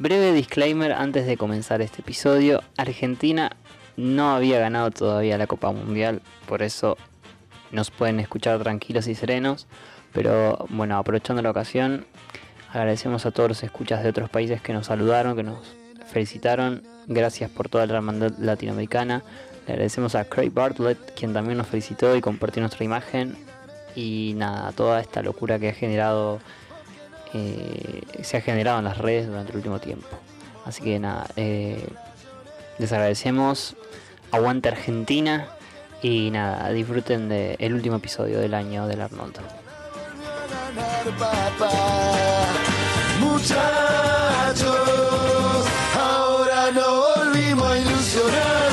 Breve disclaimer antes de comenzar este episodio. Argentina no había ganado todavía la Copa Mundial, por eso nos pueden escuchar tranquilos y serenos. Pero bueno, aprovechando la ocasión, agradecemos a todos los escuchas de otros países que nos saludaron, que nos felicitaron. Gracias por toda la hermandad latinoamericana. Le agradecemos a Craig Bartlett, quien también nos felicitó y compartió nuestra imagen. Y nada, toda esta locura que ha generado eh, se ha generado en las redes durante el último tiempo. Así que nada, eh, les agradecemos, aguante Argentina y nada, disfruten del último episodio del año del Arnoldo. Muchachos, ahora no volvimos ilusionar.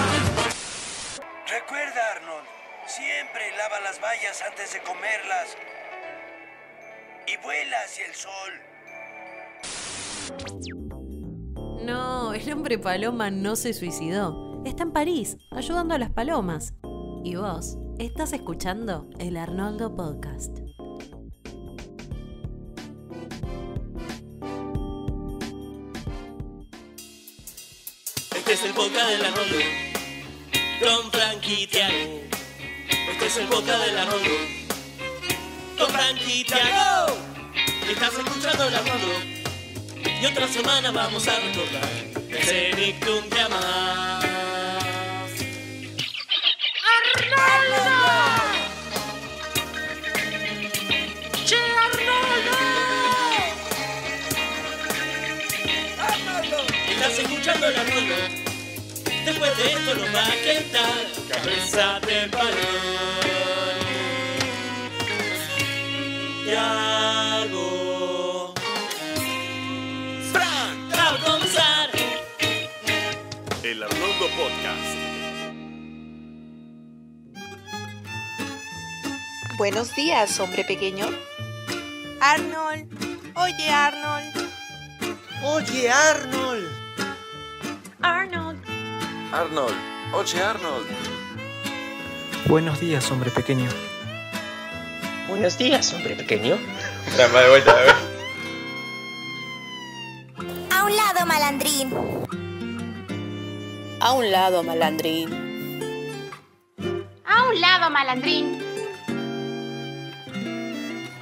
Recuerda, Arnold, siempre lava las vallas antes de comerlas y vuela hacia el sol. No, el hombre paloma no se suicidó. Está en París, ayudando a las palomas. Y vos, estás escuchando el Arnoldo Podcast. Este es el podcast del Arnoldo, con Frankie Tiago. Este es el podcast del Arnoldo con Franquita Estás escuchando la moda. y otra semana vamos a recordar ese Nictum que amas ¡Arnaldo! ¡Che, Arnoldo! ¡Arnoldo! Estás escuchando la moda. Después de esto nos va a cantar Cabeza de balón algo El Arnoldo Podcast. Buenos días, hombre pequeño. Arnold. Oye, Arnold. Oye, Arnold. Arnold. Arnold. Oye, Arnold. Buenos días, hombre pequeño. Buenos días, hombre pequeño. Dame de vuelta, a ver. A un lado, malandrín. A un lado, malandrín. A un lado, malandrín.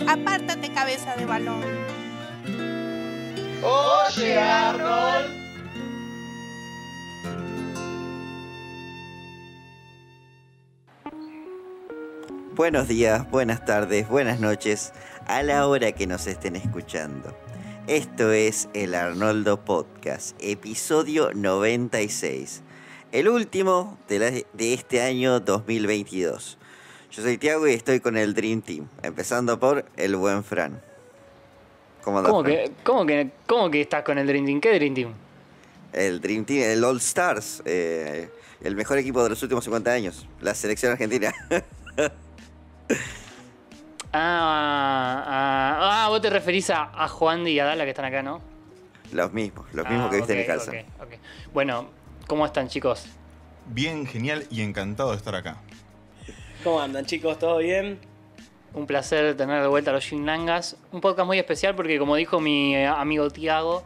Apártate, cabeza de balón. Oye, Arnold. Buenos días, buenas tardes, buenas noches, a la hora que nos estén escuchando. Esto es el Arnoldo Podcast, episodio 96, el último de, este año 2022. Yo soy Tiago y estoy con el Dream Team, empezando por el buen Fran. ¿Cómo, que, ¿cómo, que, estás con el Dream Team? ¿Qué Dream Team? El Dream Team, el All Stars, eh, el mejor equipo de los últimos 50 años, la selección argentina. Ah, ah, ah, vos te referís a, Juan y a Dala que están acá, ¿no? Los mismos, los mismos ah, que viste en mi casa Bueno, ¿cómo están chicos? Bien, genial y encantado de estar acá. ¿Cómo andan chicos? ¿Todo bien? Un placer tener de vuelta a los Nangas. Un podcast muy especial porque como dijo mi eh, amigo Tiago,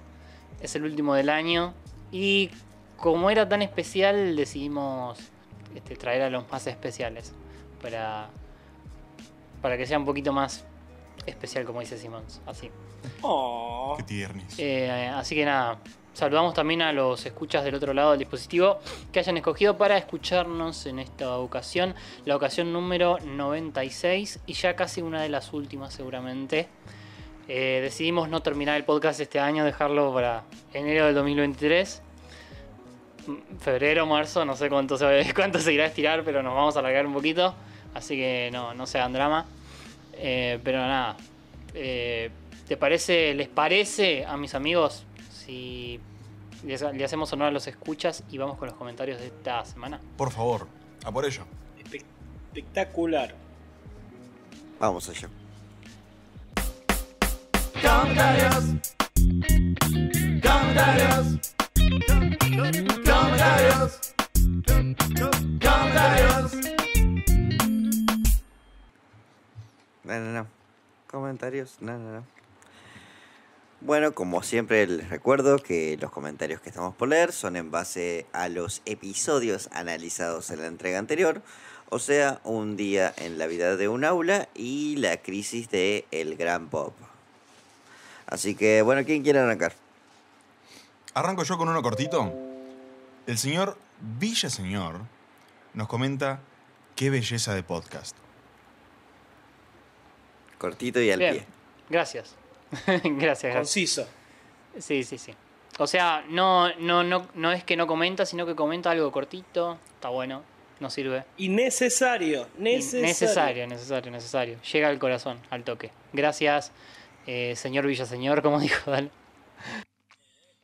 es el último del año. Y como era tan especial, decidimos este, traer a los más especiales para para que sea un poquito más especial, como dice Simons. Así. Oh. Qué tiernis. Eh, así que nada, saludamos también a los escuchas del otro lado del dispositivo que hayan escogido para escucharnos en esta ocasión, la ocasión número 96 y ya casi una de las últimas seguramente. Eh, decidimos no terminar el podcast este año, dejarlo para enero del 2023. Mm, febrero, marzo, no sé cuánto, se, cuánto se irá a estirar, pero nos vamos a alargar un poquito. Así que no, no se hagan drama. Eh, pero nada. Eh, ¿Te parece, les parece a mis amigos si le hacemos honor a los escuchas y vamos con los comentarios de esta semana? Por favor, a por ello. espectacular. Vamos allá. Comentarios. Comentarios. Comentarios. Comentarios. No, no, no. Comentarios, no, no, no. Bueno, como siempre les recuerdo que los comentarios que estamos por leer son en base a los episodios analizados en la entrega anterior, o sea, un día en la vida de un aula y la crisis de el gran pop. Así que, bueno, ¿quién quiere arrancar? Arranco yo con uno cortito. El señor Villaseñor nos comenta qué belleza de podcast. Cortito y al pie. Gracias. gracias, gracias. Conciso. Sí, sí, sí. O sea, no, no, no, no es que no comenta, sino que comenta algo cortito. Está bueno, nos sirve. Y necesario, necesario. Necesario, necesario, necesario. Llega al corazón, al toque. Gracias, eh, señor Villaseñor, como dijo Dal.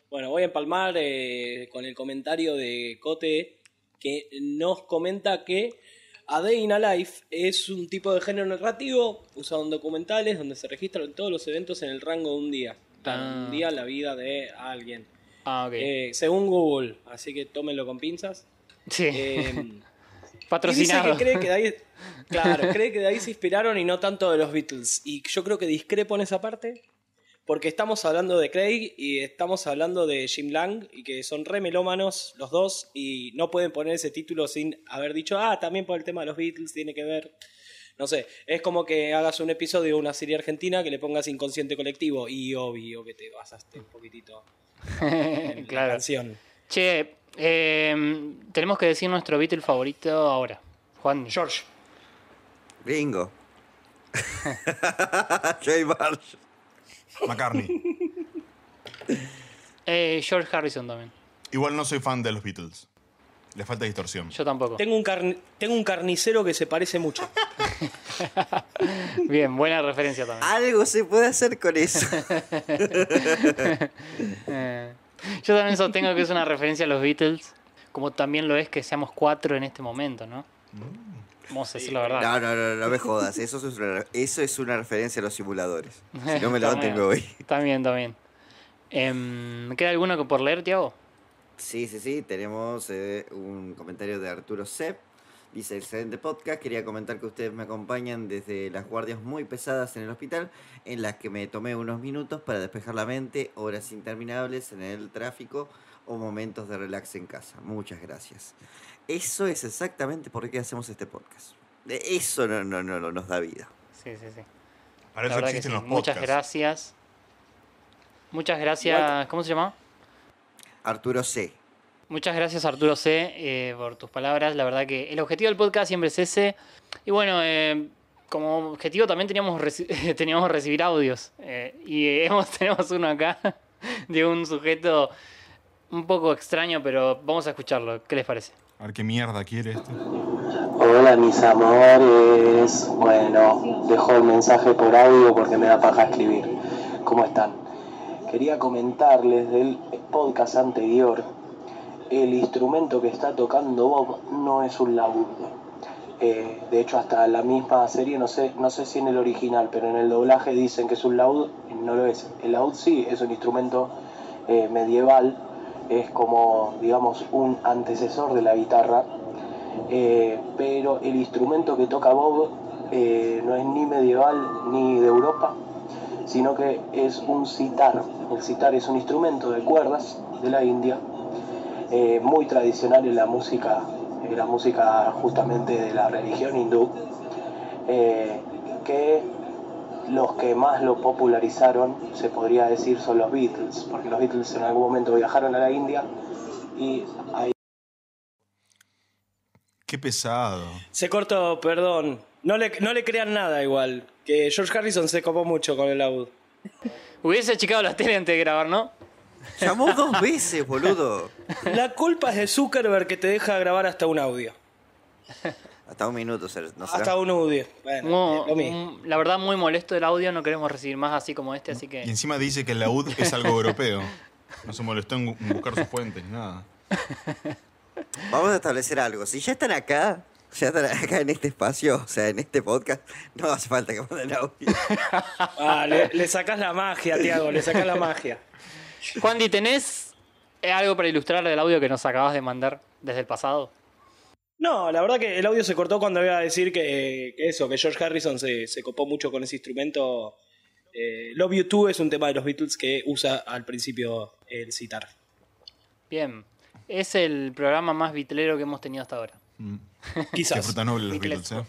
Bueno, voy a empalmar eh, con el comentario de Cote, que nos comenta que a Day in a Life es un tipo de género narrativo usado en documentales donde se registran todos los eventos en el rango de un día. Un día la vida de alguien. Ah, okay. Eh, según Google, así que tómenlo con pinzas. Sí. Em, Patrocinado. de ahí, claro, cree que de ahí se inspiraron y no tanto de los Beatles. Y yo creo que discrepo en esa parte porque estamos hablando de Craig y estamos hablando de Jim Lang y que son melómanos los dos y no pueden poner ese título sin haber dicho, ah, también por el tema de los Beatles tiene que ver. No sé, es como que hagas un episodio de una serie argentina que le pongas inconsciente colectivo y obvio que te basaste un poquitito en la canción. Che, em, tenemos que decir nuestro Beatle favorito ahora. Juan. George. Bingo. Jay Marsh. McCartney. Eh, George Harrison también. Igual no soy fan de los Beatles. Le falta distorsión. Yo tampoco. Tengo un, tengo un carnicero que se parece mucho. Bien, buena referencia también. Algo se puede hacer con eso. Eh, yo también sostengo que es una referencia a los Beatles, como también lo es que seamos cuatro en este momento, ¿no? Mm la verdad. No, no, no, no me jodas. Eso es una, referencia a los simuladores. Si no me la tengo hoy También, también. Eh, ¿Queda alguno por leer, Tiago? Sí, sí, sí. Tenemos eh, un comentario de Arturo Sepp. Dice, excelente podcast, quería comentar que ustedes me acompañan desde las guardias muy pesadas en el hospital, en las que me tomé unos minutos para despejar la mente, horas interminables en el tráfico o momentos de relax en casa. Muchas gracias. Eso es exactamente por qué hacemos este podcast. E-, eso no, no, no, nos da vida. Sí, sí, sí. Para eso existen los podcasts. Muchas gracias. Muchas gracias. ¿Cómo se llama? Arturo C. Muchas gracias Arturo C eh, por tus palabras. La verdad que el objetivo del podcast siempre es ese. Y bueno, eh, como objetivo también teníamos, teníamos recibir audios. Eh, y tenemos uno acá de un sujeto un poco extraño, pero vamos a escucharlo. ¿Qué les parece? A ver qué mierda quiere este. Hola, mis amores. Bueno, dejo el mensaje por audio porque me da paja escribir. ¿Cómo están? Quería comentarles del podcast anterior. El instrumento que está tocando Bob no es un laúd. Eh, de hecho, hasta la misma serie, no sé, no sé si en el original, pero en el doblaje dicen que es un laúd, no lo es. El laúd sí es un instrumento eh, medieval es como, digamos, un antecesor de la guitarra, eh, pero el instrumento que toca Bob eh, no es ni medieval ni de Europa, sino que es un sitar. El sitar es un instrumento de cuerdas de la India, eh, muy tradicional en la música, en la música justamente de la religión hindú, que los que más lo popularizaron, se podría decir, son los Beatles, porque los Beatles en algún momento viajaron a la India y ahí... Qué pesado. Se cortó, perdón. No le, no le crean nada igual, que George Harrison se copó mucho con el audio. Hubiese achicado las tele antes de grabar, ¿no? Llamó dos veces, boludo. La culpa es de Zuckerberg que te deja grabar hasta un audio. Hasta un minuto, Hasta un audio. Bueno, eh, La verdad, muy molesto el audio, no queremos recibir más así como este, así que. Y encima dice que el audio es algo europeo. No se molestó en buscar sus fuentes, nada. Vamos a establecer algo. Si ya están acá, ya están acá en este espacio, o sea, en este podcast, no hace falta que manden audio. Ah, le, sacas la magia, Tiago, le sacas la magia. Juan, ¿y tenés algo para ilustrar el audio que nos acabas de mandar desde el pasado? No, la verdad que el audio se cortó cuando iba a decir que, eso, que George Harrison se, copó mucho con ese instrumento. Eh, Love You Too es un tema de los Beatles que usa al principio el citar. Bien, es el programa más bitlero que hemos tenido hasta ahora. Mm. Quizás. Qué noble los Beatles, ¿eh?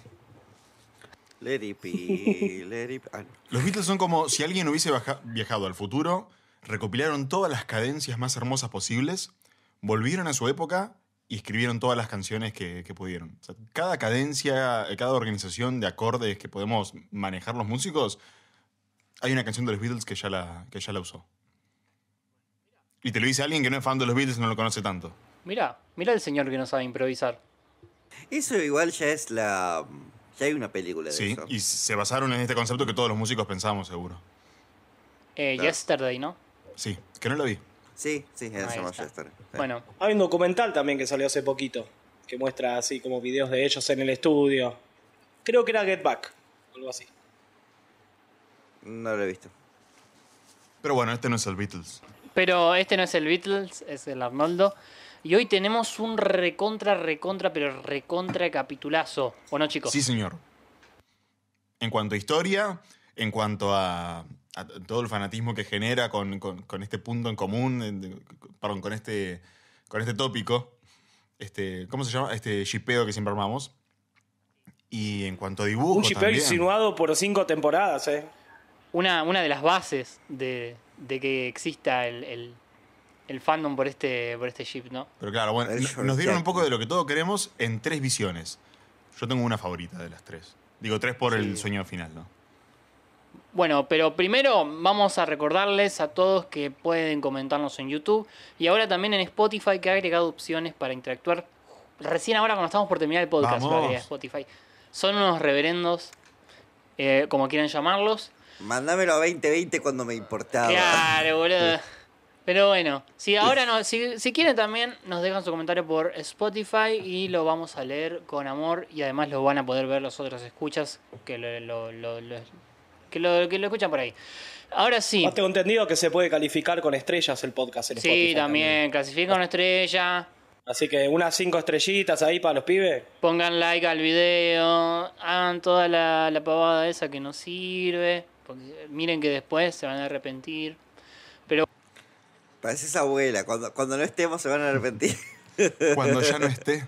Let it ah, Los Beatles son como si alguien hubiese viajado al futuro, recopilaron todas las cadencias más hermosas posibles, volvieron a su época y escribieron todas las canciones que, pudieron. cada cadencia, eh, cada organización de acordes que podemos manejar los músicos, hay una canción de los Beatles que ya la, que ya la usó. Y te lo dice alguien que no es fan de los Beatles y no lo conoce tanto. Mira, mira el señor que no sabe improvisar. Eso igual ya es la... Ya hay una película de eso. y se basaron en este concepto que todos los músicos pensamos, seguro. Eh, Yesterday, ¿no? Sí, que no lo vi. Sí, sí, esa Bueno. Hay un documental también que salió hace poquito, que muestra así como videos de ellos en el estudio. Creo que era Get Back, algo así. No lo he visto. Pero bueno, este no es el Beatles. Pero este no es el Beatles, es el Arnoldo. Y hoy tenemos un recontra, recontra, pero recontra capitulazo. ¿O no, chicos? Sí, señor. En cuanto a historia, en cuanto a todo el fanatismo que genera con, este punto en común, perdón, con este, con este tópico, este, ¿cómo se llama? Este shipeo que siempre armamos. Y en cuanto a dibujo. Un shipeo insinuado por cinco temporadas, ¿eh? Una, una de las bases de, que exista el, fandom por este, por este ship, ¿no? Pero claro, bueno, nos dieron un poco de lo que todos queremos en tres visiones. Yo tengo una favorita de las tres. Digo tres por el sueño final, ¿no? Bueno, pero primero vamos a recordarles a todos que pueden comentarnos en YouTube y ahora también en Spotify que ha agregado opciones para interactuar. Recién ahora cuando estamos por terminar el podcast, Spotify. Son unos reverendos, eh, como quieran llamarlos. Mándamelo a 2020 cuando me importaba. Claro, boludo. Pero bueno, si ahora no, si, quieren también nos dejan su comentario por Spotify y lo vamos a leer con amor y además lo van a poder ver los otros escuchas que lo que lo, escuchan por ahí. Ahora sí. Ah, tengo entendido que se puede calificar con estrellas el podcast. sí, también, clasifica una estrella. Así que unas cinco estrellitas ahí para los pibes. Pongan like al video, hagan toda la, pavada esa que no sirve. Porque miren que después se van a arrepentir. Pero. parece esa abuela, cuando, no estemos se van a arrepentir. Cuando ya no esté.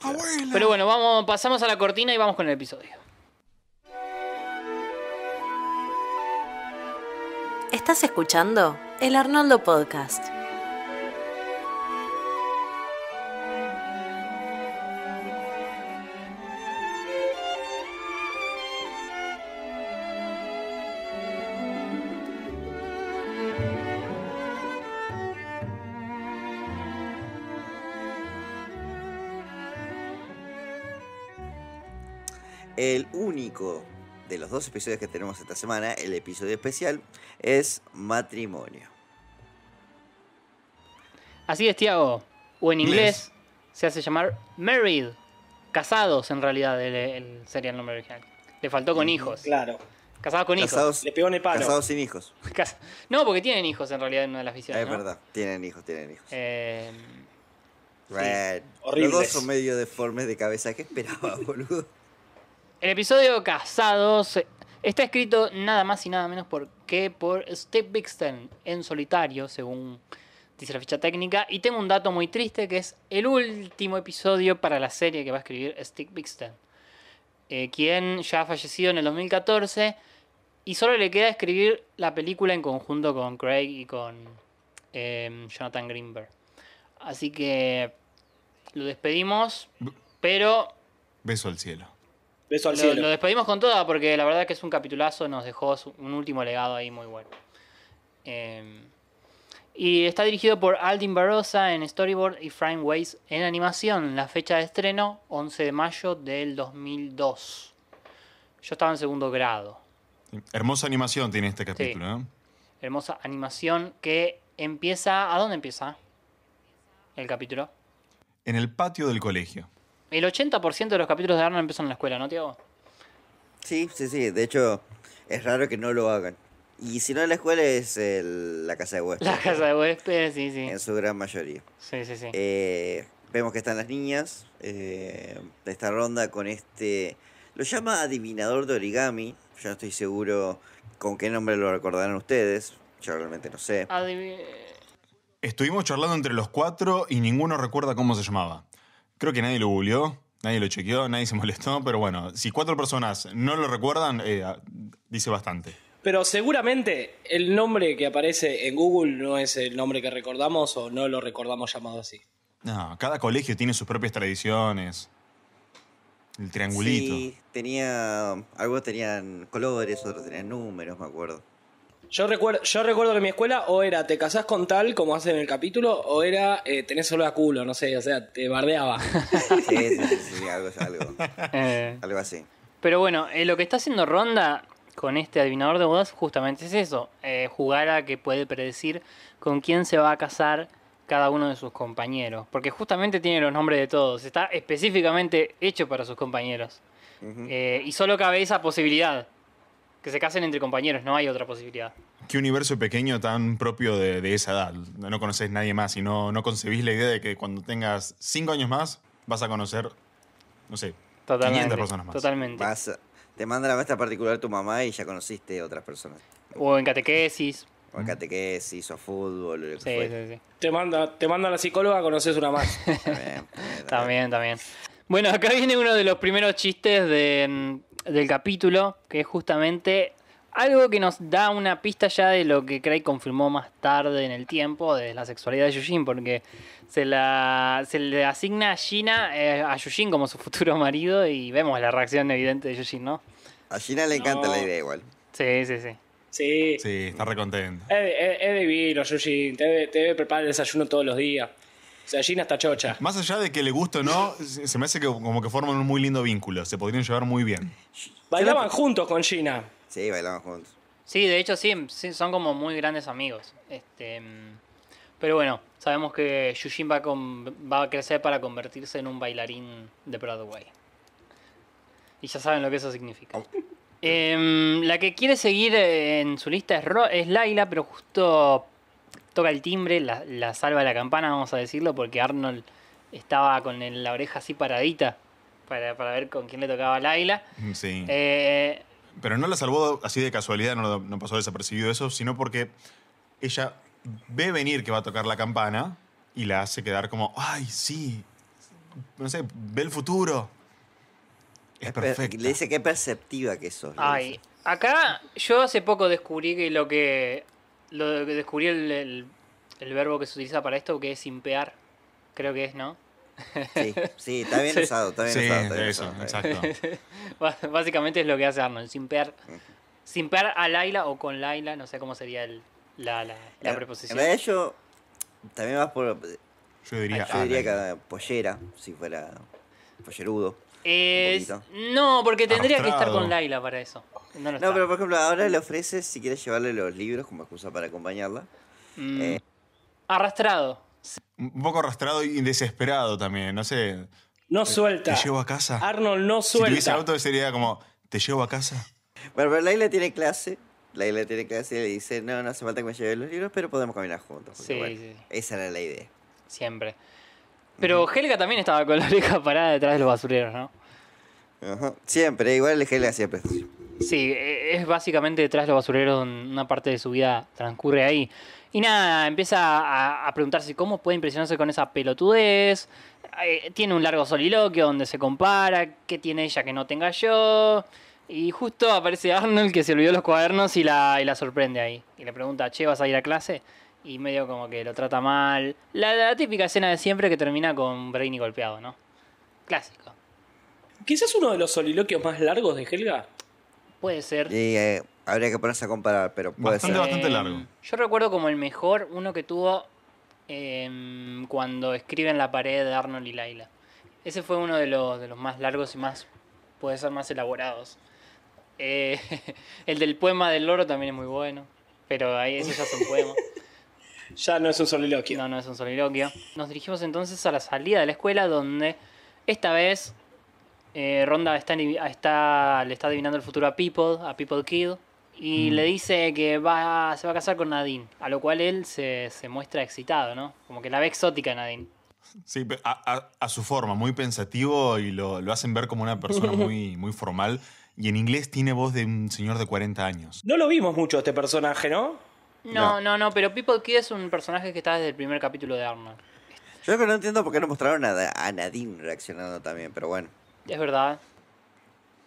Abuela. Pero bueno, vamos, pasamos a la cortina y vamos con el episodio. Estás escuchando el Arnoldo Podcast. El único de los dos episodios que tenemos esta semana, el episodio especial es matrimonio. Así es, Tiago. O en inglés se hace llamar married. Casados, en realidad, el, sería el nombre original. Le faltó con mm, hijos. Claro. Casados con hijos. Le pegó en el palo. Casados sin hijos. no, porque tienen hijos en realidad en una de las visiones. Es verdad, tienen hijos, tienen hijos. Eh, Los dos son medio deformes de cabeza. ¿Qué esperaba, boludo? El episodio Casados está escrito nada más y nada menos por que por Steve Bixton en solitario, según dice la ficha técnica. Y tengo un dato muy triste que es el último episodio para la serie que va a escribir Steve Bixton, eh, quien ya ha fallecido en el 2014 y solo le queda escribir la película en conjunto con Craig y con em, Jonathan Greenberg. Así que lo despedimos, pero... Beso al cielo lo, despedimos con toda porque la verdad que es un capitulazo, nos dejó un último legado ahí muy bueno. Eh, y está dirigido por Aldin Barrosa en storyboard y Frank Ways en animación. La fecha de estreno, 11 de mayo del 2002. Yo estaba en segundo grado. Hermosa animación tiene este capítulo, Hermosa animación que empieza... ¿A dónde empieza el capítulo? En el patio del colegio el 80% de los capítulos de Arnold empiezan en la escuela, ¿no, Tiago? Sí, sí, sí. De hecho, es raro que no lo hagan. Y si no en la escuela es eh, la casa de huéspedes. La casa de huéspedes, sí, sí. En su gran mayoría. Sí, sí, sí. Eh, vemos que están las niñas. de eh, esta ronda con este... Lo llama adivinador de origami. Yo no estoy seguro con qué nombre lo recordarán ustedes. Yo realmente no sé. Estuvimos charlando entre los cuatro y ninguno recuerda cómo se llamaba. Creo que nadie lo googleó, nadie lo chequeó, nadie se molestó, pero bueno, si cuatro personas no lo recuerdan, eh, ah, dice bastante. Pero seguramente el nombre que aparece en Google no es el nombre que recordamos o no lo recordamos llamado así. No, cada colegio tiene sus propias tradiciones. El triangulito. Sí, tenía. Algunos tenían colores, otros tenían números, me acuerdo. Yo recuerdo, yo recuerdo que mi escuela o era te casás con tal, como hace en el capítulo, o era eh, tenés solo a culo, no sé, o sea, te bardeaba. sí, sí, eh. algo, así. Pero bueno, eh, lo que está haciendo Ronda con este adivinador de bodas justamente es eso, jugar a que puede predecir con quién se va a casar cada uno de sus compañeros, porque justamente tiene los nombres de todos, está específicamente hecho para sus compañeros. y solo cabe esa posibilidad. Que se casen entre compañeros, no hay otra posibilidad. Qué universo pequeño tan propio de, esa edad. No conoces nadie más y no, concebís la idea de que cuando tengas cinco años más vas a conocer, no sé, totalmente, 500 personas más. Totalmente. te manda la maestra particular tu mamá y ya conociste otras personas. O en catequesis. O en catequesis, o fútbol, Sí, sí. Te manda, te manda la psicóloga, conoces una más. también, también. Bueno, acá viene uno de los primeros chistes de mm, del capítulo, que es justamente algo que nos da una pista ya de lo que Craig confirmó más tarde en el tiempo de la sexualidad de Yujin, porque se, la, se le asigna a Gina, eh, a Yujin como su futuro marido y vemos la reacción evidente de Yujin, ¿no? A Gina le encanta la idea igual. Sí, sí, sí. Sí. está recontento. Es, es, divino, Yujin. Te te debe preparar el desayuno todos los días. O sea, Gina está chocha. Más allá de que le guste o no, se me hace que como que forman un muy lindo vínculo. Se podrían llevar muy bien. Bailaban juntos con Gina. Sí, bailaban juntos. Sí, de hecho sí, son como muy grandes amigos. Este, pero bueno, sabemos que Yushin va, a crecer para convertirse en un bailarín de Broadway. Y ya saben lo que eso significa. Oh. Em, la que quiere seguir en su lista es Laila, pero justo toca el timbre, la, salva la campana, vamos a decirlo, porque Arnold estaba con la oreja así paradita para, ver con quién le tocaba a Laila. Mm, sí. Eh, Pero no la salvó así de casualidad, no, pasó desapercibido eso, sino porque ella ve venir que va a tocar la campana y la hace quedar como, ay, sí, no sé, ve el futuro. Es eh, perfecto. Le dice qué perceptiva que sos. Ay, acá yo hace poco descubrí que lo que lo descubrí el, el, verbo que se utiliza para esto, que es simpear, creo que es, ¿no? Sí, sí, está bien usado, está bien Básicamente es lo que hace Arnold, simpear, simpear a Laila o con Laila, no sé cómo sería el, la, la, la, preposición. En también vas por... Yo diría, yo diría que pollera, si fuera pollerudo no, porque tendría que estar con Laila para eso. No, pero por ejemplo, ahora le ofrece si quieres llevarle los libros como excusa para acompañarla. Mm. Eh, arrastrado. Un poco arrastrado y desesperado también, no sé. No suelta. Te llevo a casa. Arnold no suelta. Si tuviese auto sería como, te llevo a casa. Bueno, pero Laila tiene clase. Laila tiene clase y le dice, no, no hace falta que me lleve los libros, pero podemos caminar juntos. Sí, sí. Esa era la idea. Siempre. Pero Helga también estaba con la oreja parada detrás de los basureros, ¿no? Siempre, igual Helga siempre. Sí, e-, es básicamente detrás de los basureros una parte de su vida transcurre ahí. Y nada, empieza a, preguntarse cómo puede impresionarse con esa pelotudez. Eh, tiene un largo soliloquio donde se compara qué tiene ella que no tenga yo. Y justo aparece Arnold que se olvidó los cuadernos y la, y la sorprende ahí. Y le pregunta, che, ¿vas a ir a clase? y medio como que lo trata mal. La, típica escena de siempre que termina con Brainy golpeado, ¿no? Clásico. Quizás uno de los soliloquios más largos de Helga. Puede ser. Eh, habría que ponerse a comparar, pero puede ser. Bastante eh, largo. yo recuerdo como el mejor uno que tuvo em, cuando escriben la pared de Arnold y Laila. Ese fue uno de los, de los más largos y más, puede ser más elaborados. Eh, el del poema del loro también es muy bueno, pero ahí eso ya es un poema. Ya no es un soliloquio. No, no es un soliloquio. Nos dirigimos entonces a la salida de la escuela donde esta vez eh, Ronda está, está, le está adivinando el futuro a People, a People Kid, y mm. le dice que va, se va a casar con Nadine, a lo cual él se, muestra excitado, ¿no? Como que la ve exótica Nadine. Sí, a, a, su forma, muy pensativo y lo, lo, hacen ver como una persona muy, muy formal. Y en inglés tiene voz de un señor de 40 años. No lo vimos mucho este personaje, ¿no? No, no, no, pero People Kid es un personaje que está desde el primer capítulo de Arnold. Yo que no entiendo por qué no mostraron a, a Nadine reaccionando también, pero bueno. Es verdad.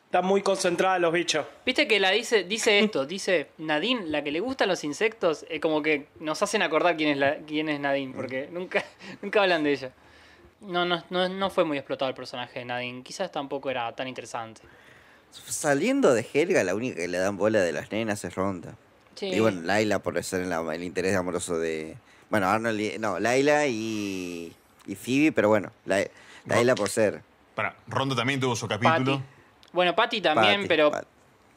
Están muy concentrados los bichos. Viste que la dice, dice esto, dice Nadine, la que le gustan los insectos, es como que nos hacen acordar quién es, quién es Nadine, mm. porque nunca, nunca hablan de ella. No, no, no, no fue muy explotado el personaje de Nadine, quizás tampoco era tan interesante. Saliendo de Helga, la única que le dan bola de las nenas es Ronda. Y bueno, Laila por ser el interés amoroso de. Bueno, Arnold. no, Laila y, y Phoebe, pero bueno, Laila por ser. Para, Rondo también tuvo su capítulo. Bueno, Patty también, pero.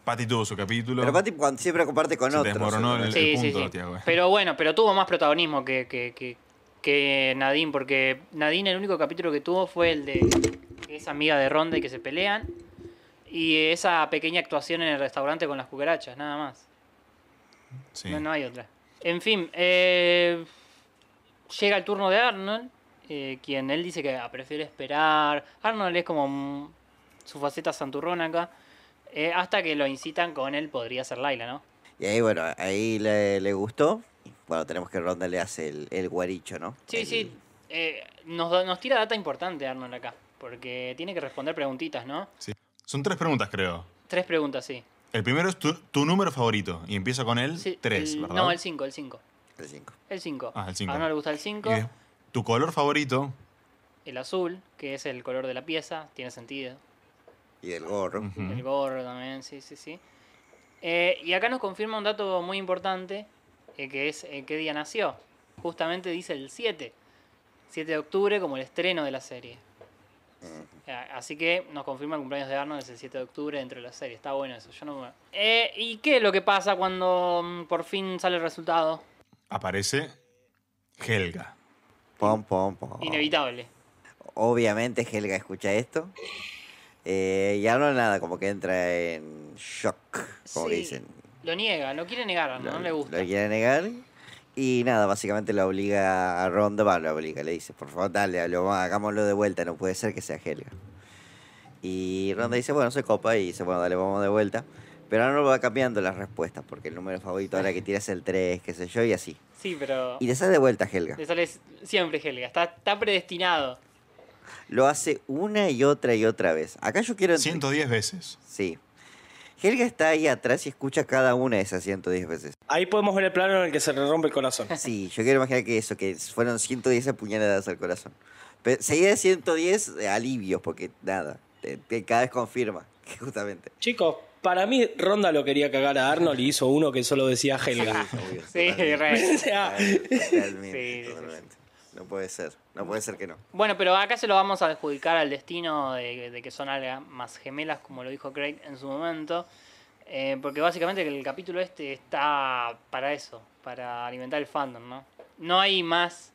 Patty. tuvo su capítulo. Pero Patty siempre comparte con otros. Eh. Pero bueno, pero tuvo más protagonismo que, que, que, que, Nadine, porque Nadine el único capítulo que tuvo fue el de esa amiga de Ronda y que se pelean. Y esa pequeña actuación en el restaurante con las cucarachas, nada más. No, no hay otra. En fin, eh, llega el turno de Arnold, eh, quien él dice que ah, prefiere esperar. Arnold es como su faceta santurrona acá. Eh, hasta que lo incitan con él, podría ser Laila, ¿no? Y ahí, bueno, ahí le, gustó. Bueno, tenemos que rondarle le hace el, guaricho, ¿no? Sí, sí. nos, nos tira data importante Arnold acá. Porque tiene que responder preguntitas, ¿no? Sí. Son tres preguntas, creo. Tres preguntas, sí. El primero es tu, número favorito y empieza con el 3, ¿verdad? No, el 5, el 5. El 5. El 5. Ah, el cinco. A uno le gusta el 5, tu color favorito. el azul, que es el color de la pieza, tiene sentido. Y el gorro. El gorro también, sí, sí, sí. Eh, y acá nos confirma un dato muy importante, eh, que es eh, qué día nació. Justamente dice el 7. 7 de octubre como el estreno de la serie. Eh, así que nos confirma el cumpleaños de Arnold es el 7 de octubre dentro de la serie. Está bueno eso. Eh, ¿Y qué es lo que pasa cuando mm, por fin sale el resultado? Aparece Helga. Inevitable. Obviamente Helga escucha esto. Eh, y Arnold nada, como que entra en shock, como dicen. Lo niega, lo quiere negar, no le gusta. Lo quiere negar y nada, básicamente la obliga a Ronda, va, la obliga, le dice, por favor, dale, hagámoslo de vuelta, no puede ser que sea Helga. Y Ronda dice, bueno, se copa y dice, bueno, dale, vamos de vuelta. Pero ahora no va cambiando las respuestas, porque el número favorito ahora que tiras el 3, qué sé yo, y así. Sí, pero... Y le sale de vuelta Helga. Le sale siempre Helga, está, predestinado. Lo hace una y otra y otra vez. Acá yo quiero... 110 veces. Sí. Helga está ahí atrás y escucha cada una de esas 110 veces. Ahí podemos ver el plano en el que se le rompe el corazón. Sí, yo quiero imaginar que eso, que fueron 110 apuñaladas al corazón. Pero seguía de 110 alivios, porque nada, que cada vez confirma, justamente. Chicos, para mí, Ronda lo quería cagar a Arnold y hizo uno que solo decía Helga. Sí, sí, sí, totalmente. No puede ser, no puede ser que no. Bueno, pero acá se lo vamos a adjudicar al destino de, que son más gemelas, como lo dijo Craig en su momento. Eh, porque básicamente el capítulo este está para eso, para alimentar el fandom, ¿no? No hay más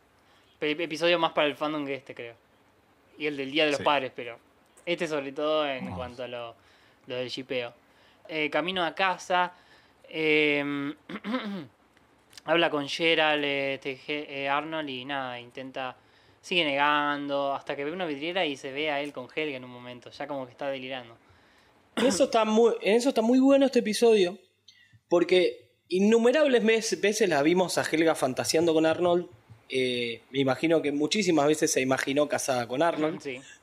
episodio más para el fandom que este, creo. Y el del Día de los Padres, pero este sobre todo en cuanto a lo, del shipeo. Eh, camino a casa. Eh, habla con Gerald, este, eh, Arnold y nada, intenta, sigue negando, hasta que ve una vidriera y se ve a él con Helga en un momento, ya como que está delirando. En eso está muy, en eso está muy bueno este episodio, porque innumerables veces la vimos a Helga fantaseando con Arnold. Eh, me imagino que muchísimas veces se imaginó casada con Arnold.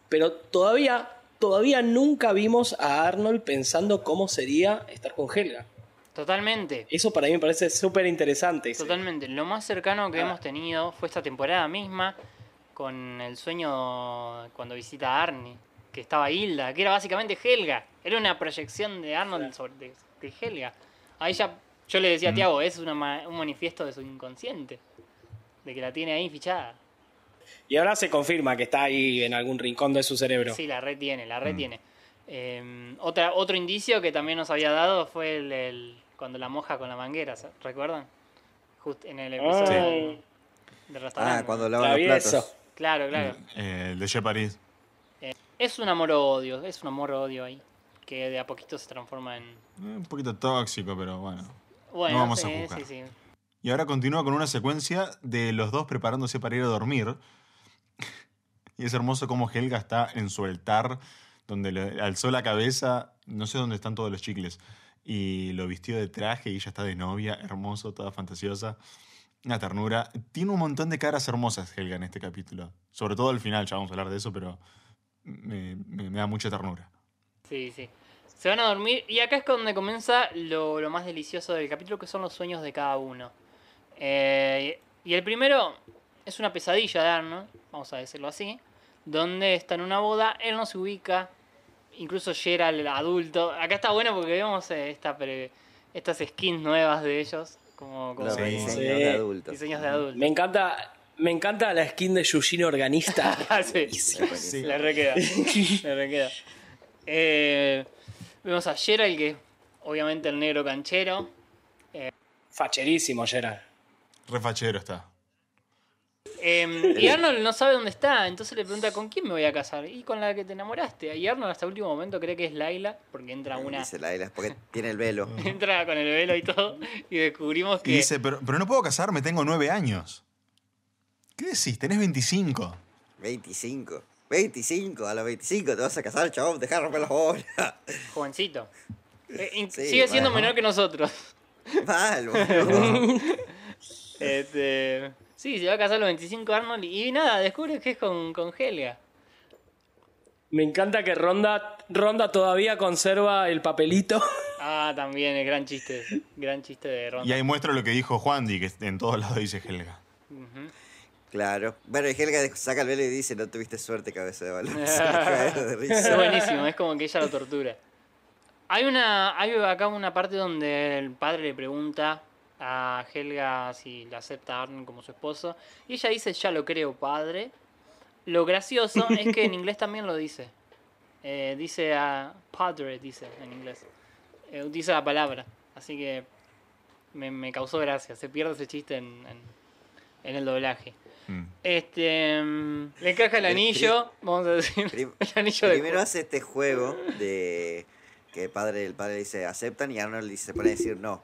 Pero todavía, todavía nunca vimos a Arnold pensando cómo sería estar con Helga. Totalmente. Eso para mí me parece súper interesante. Totalmente. Lo más cercano que ah. hemos tenido fue esta temporada misma con el sueño cuando visita a Arnie, que estaba Hilda, que era básicamente Helga. Era una proyección de Arnold sobre, de, Helga. Ahí ya yo le decía a Tiago, es un manifiesto de su inconsciente, de que la tiene ahí fichada. Y ahora se confirma que está ahí en algún rincón de su cerebro. Sí, la retiene, la mm. retiene. Em, otra, otro indicio que también nos había dado fue el, cuando la moja con la manguera, ¿recuerdan? Justo en el episodio ah. de ah, restaurante. Ah, cuando lava los platos. Claro, mm, claro. Eh, el de París. Eh, es un amor-odio, es un amor-odio ahí, que de a poquito se transforma en... Eh, un poquito tóxico, pero bueno. bueno no vamos sí, a juzgar. Sí, Y ahora continúa con una secuencia de los dos preparándose para ir a dormir. y es hermoso cómo Helga está en su altar, donde le alzó la cabeza, no sé dónde están todos los chicles y lo vistió de traje y ya está de novia, hermoso, toda fantasiosa. Una ternura. Tiene un montón de caras hermosas Helga en este capítulo. Sobre todo al final, ya vamos a hablar de eso, pero me, me, da mucha ternura. Sí, sí. Se van a dormir y acá es donde comienza lo, lo más delicioso del capítulo, que son los sueños de cada uno. Eh, y el primero es una pesadilla de Arnold, vamos a decirlo así, donde está en una boda, él no se ubica, incluso Gerald adulto. Acá está bueno porque vemos eh, estas skins nuevas de ellos, como, diseños, de adultos. Me encanta me encanta la skin de Yushin Organista. Ah, sí, sí, La requeda. Eh, vemos a Gerald, que obviamente el negro canchero. Eh, facherísimo, Gerald. Refachero está. Em, y Arnold no sabe dónde está, entonces le pregunta con quién me voy a casar y con la que te enamoraste. Y Arnold hasta el último momento cree que es Laila porque entra mm, una. Dice Laila porque tiene el velo. entra con el velo y todo y descubrimos que. dice, pero, no puedo casarme, tengo nueve años. ¿Qué decís? Tenés 25. 25. 25, a los 25 te vas a casar, chabón, dejá romper las bolas. Jovencito. Eh, sigue siendo menor que nosotros. Mal, este. Sí, se va a casar los 25 Arnold y nada, descubre que es con, Helga. Me encanta que Ronda, Ronda todavía conserva el papelito. Ah, también, el gran chiste. Gran chiste de Ronda. Y ahí muestra lo que dijo Juan que en todos lados dice Helga. Claro. Bueno, y Helga saca el velo y dice, no tuviste suerte, cabeza de balón. es buenísimo, es como que ella lo tortura. Hay una. Hay acá una parte donde el padre le pregunta Helga si la acepta Arnold como su esposo. Y ella dice, ya lo creo, padre. Lo gracioso es que en inglés también lo dice. Eh, dice a padre, dice en inglés. utiliza eh, la palabra. Así que me, causó gracia. Se pierde ese chiste en, el doblaje. Mm. Este mm, le encaja el anillo, vamos a decir. primero hace este juego de que el padre, el padre dice aceptan y Arnold se pone a decir no.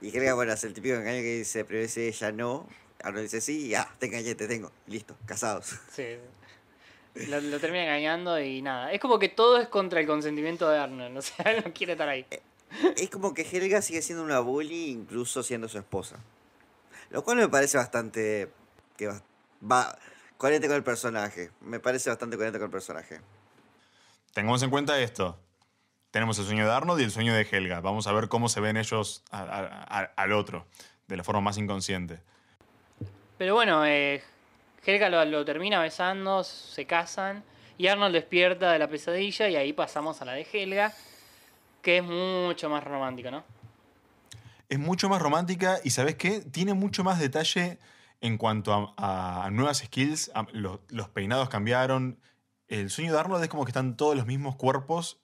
Y Helga, bueno, es el típico engaño que dice, pero dice ella no, Arnold dice sí, y te engañé, te tengo, listo, casados. Sí. Lo, termina engañando y nada. Es como que todo es contra el consentimiento de Arnold, o sea, no quiere estar ahí. Eh, es como que Helga sigue siendo una bully incluso siendo su esposa. Lo cual me parece bastante... que va coherente con el personaje. Me parece bastante coherente con el personaje. Tengamos en cuenta esto tenemos el sueño de Arnold y el sueño de Helga. Vamos a ver cómo se ven ellos al otro, de la forma más inconsciente. Pero bueno, eh, Helga lo, termina besando, se casan y Arnold despierta de la pesadilla y ahí pasamos a la de Helga, que es mucho más romántica, ¿no? Es mucho más romántica y ¿sabes qué? Tiene mucho más detalle en cuanto a, nuevas skills, los, los peinados cambiaron. El sueño de Arnold es como que están todos los mismos cuerpos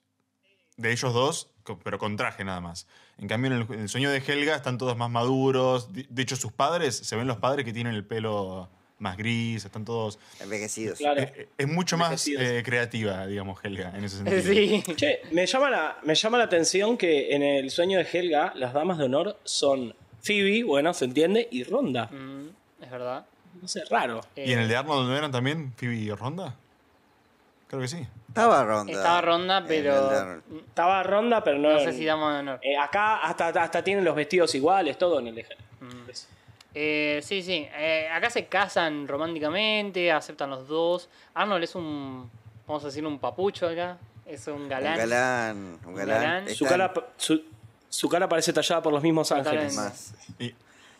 de ellos dos, pero con traje nada más. En cambio, en el, sueño de Helga están todos más maduros. De hecho, sus padres, se ven los padres que tienen el pelo más gris, están todos... Envejecidos. Claro. Eh, eh, es, mucho más eh, creativa, digamos, Helga, en ese sentido. Sí. Che, me llama, la, me llama la atención que en el sueño de Helga las damas de honor son Phoebe, bueno, se entiende, y Ronda. Mm, es verdad. No sé, raro. ¿Y en el de Arnold no eran también Phoebe y Ronda? Creo que sí. Estaba ronda. Estaba ronda, pero. Estaba ronda, pero no. No sé si damos honor. Eh, acá hasta, hasta tienen los vestidos iguales, todo en el eje. Mm. Eh, sí, sí. Eh, acá se casan románticamente, aceptan los dos. Arnold es un, vamos a decir, un papucho acá. Es un galán. Un galán, un galán. Su cara, su, parece tallada por los mismos ángeles. más.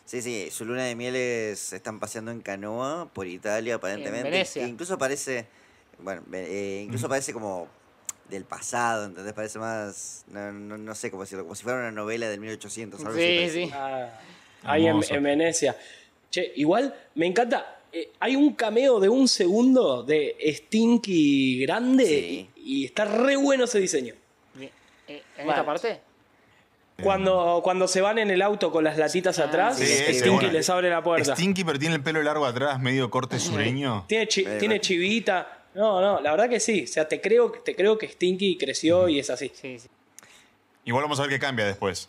Sí, sí, su luna de miel es, están paseando en canoa por Italia, aparentemente. Incluso parece... Bueno, eh, incluso parece como del pasado, entonces Parece más, no, no, sé cómo como si fuera una novela del 1800. ¿sabes? Sí, sí. Ah, ahí en, Venecia. Che, igual me encanta, eh, hay un cameo de un segundo de Stinky grande y, está re bueno ese diseño. ¿En eh, esta parte? Cuando, cuando se van en el auto con las latitas ah. atrás, Stinky les abre la puerta. Stinky, pero tiene el pelo largo atrás, medio corte sureño. Tiene, tiene chivita. No, no, la verdad que sí. O sea, te creo, te creo que Stinky creció y es así. Sí, sí. Igual vamos a ver qué cambia después.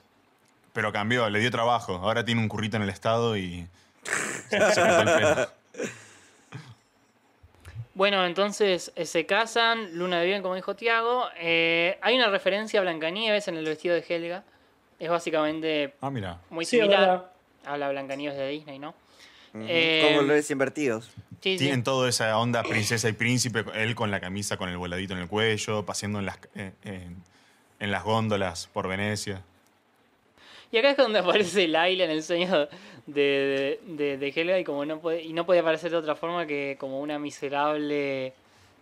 Pero cambió, le dio trabajo. Ahora tiene un currito en el Estado y. bueno, entonces eh, se casan, Luna de Bien, como dijo Tiago. Eh, hay una referencia a Blancanieves en el vestido de Helga. Es básicamente ah, muy similar Habla Blancanieves de Disney, ¿no? Eh, como los invertidos tienen toda esa onda princesa y príncipe, él con la camisa con el voladito en el cuello, paseando en las, eh, góndolas por Venecia. Y acá es donde aparece Laila en el sueño de, Helga y como no puede, aparecer de otra forma que como una miserable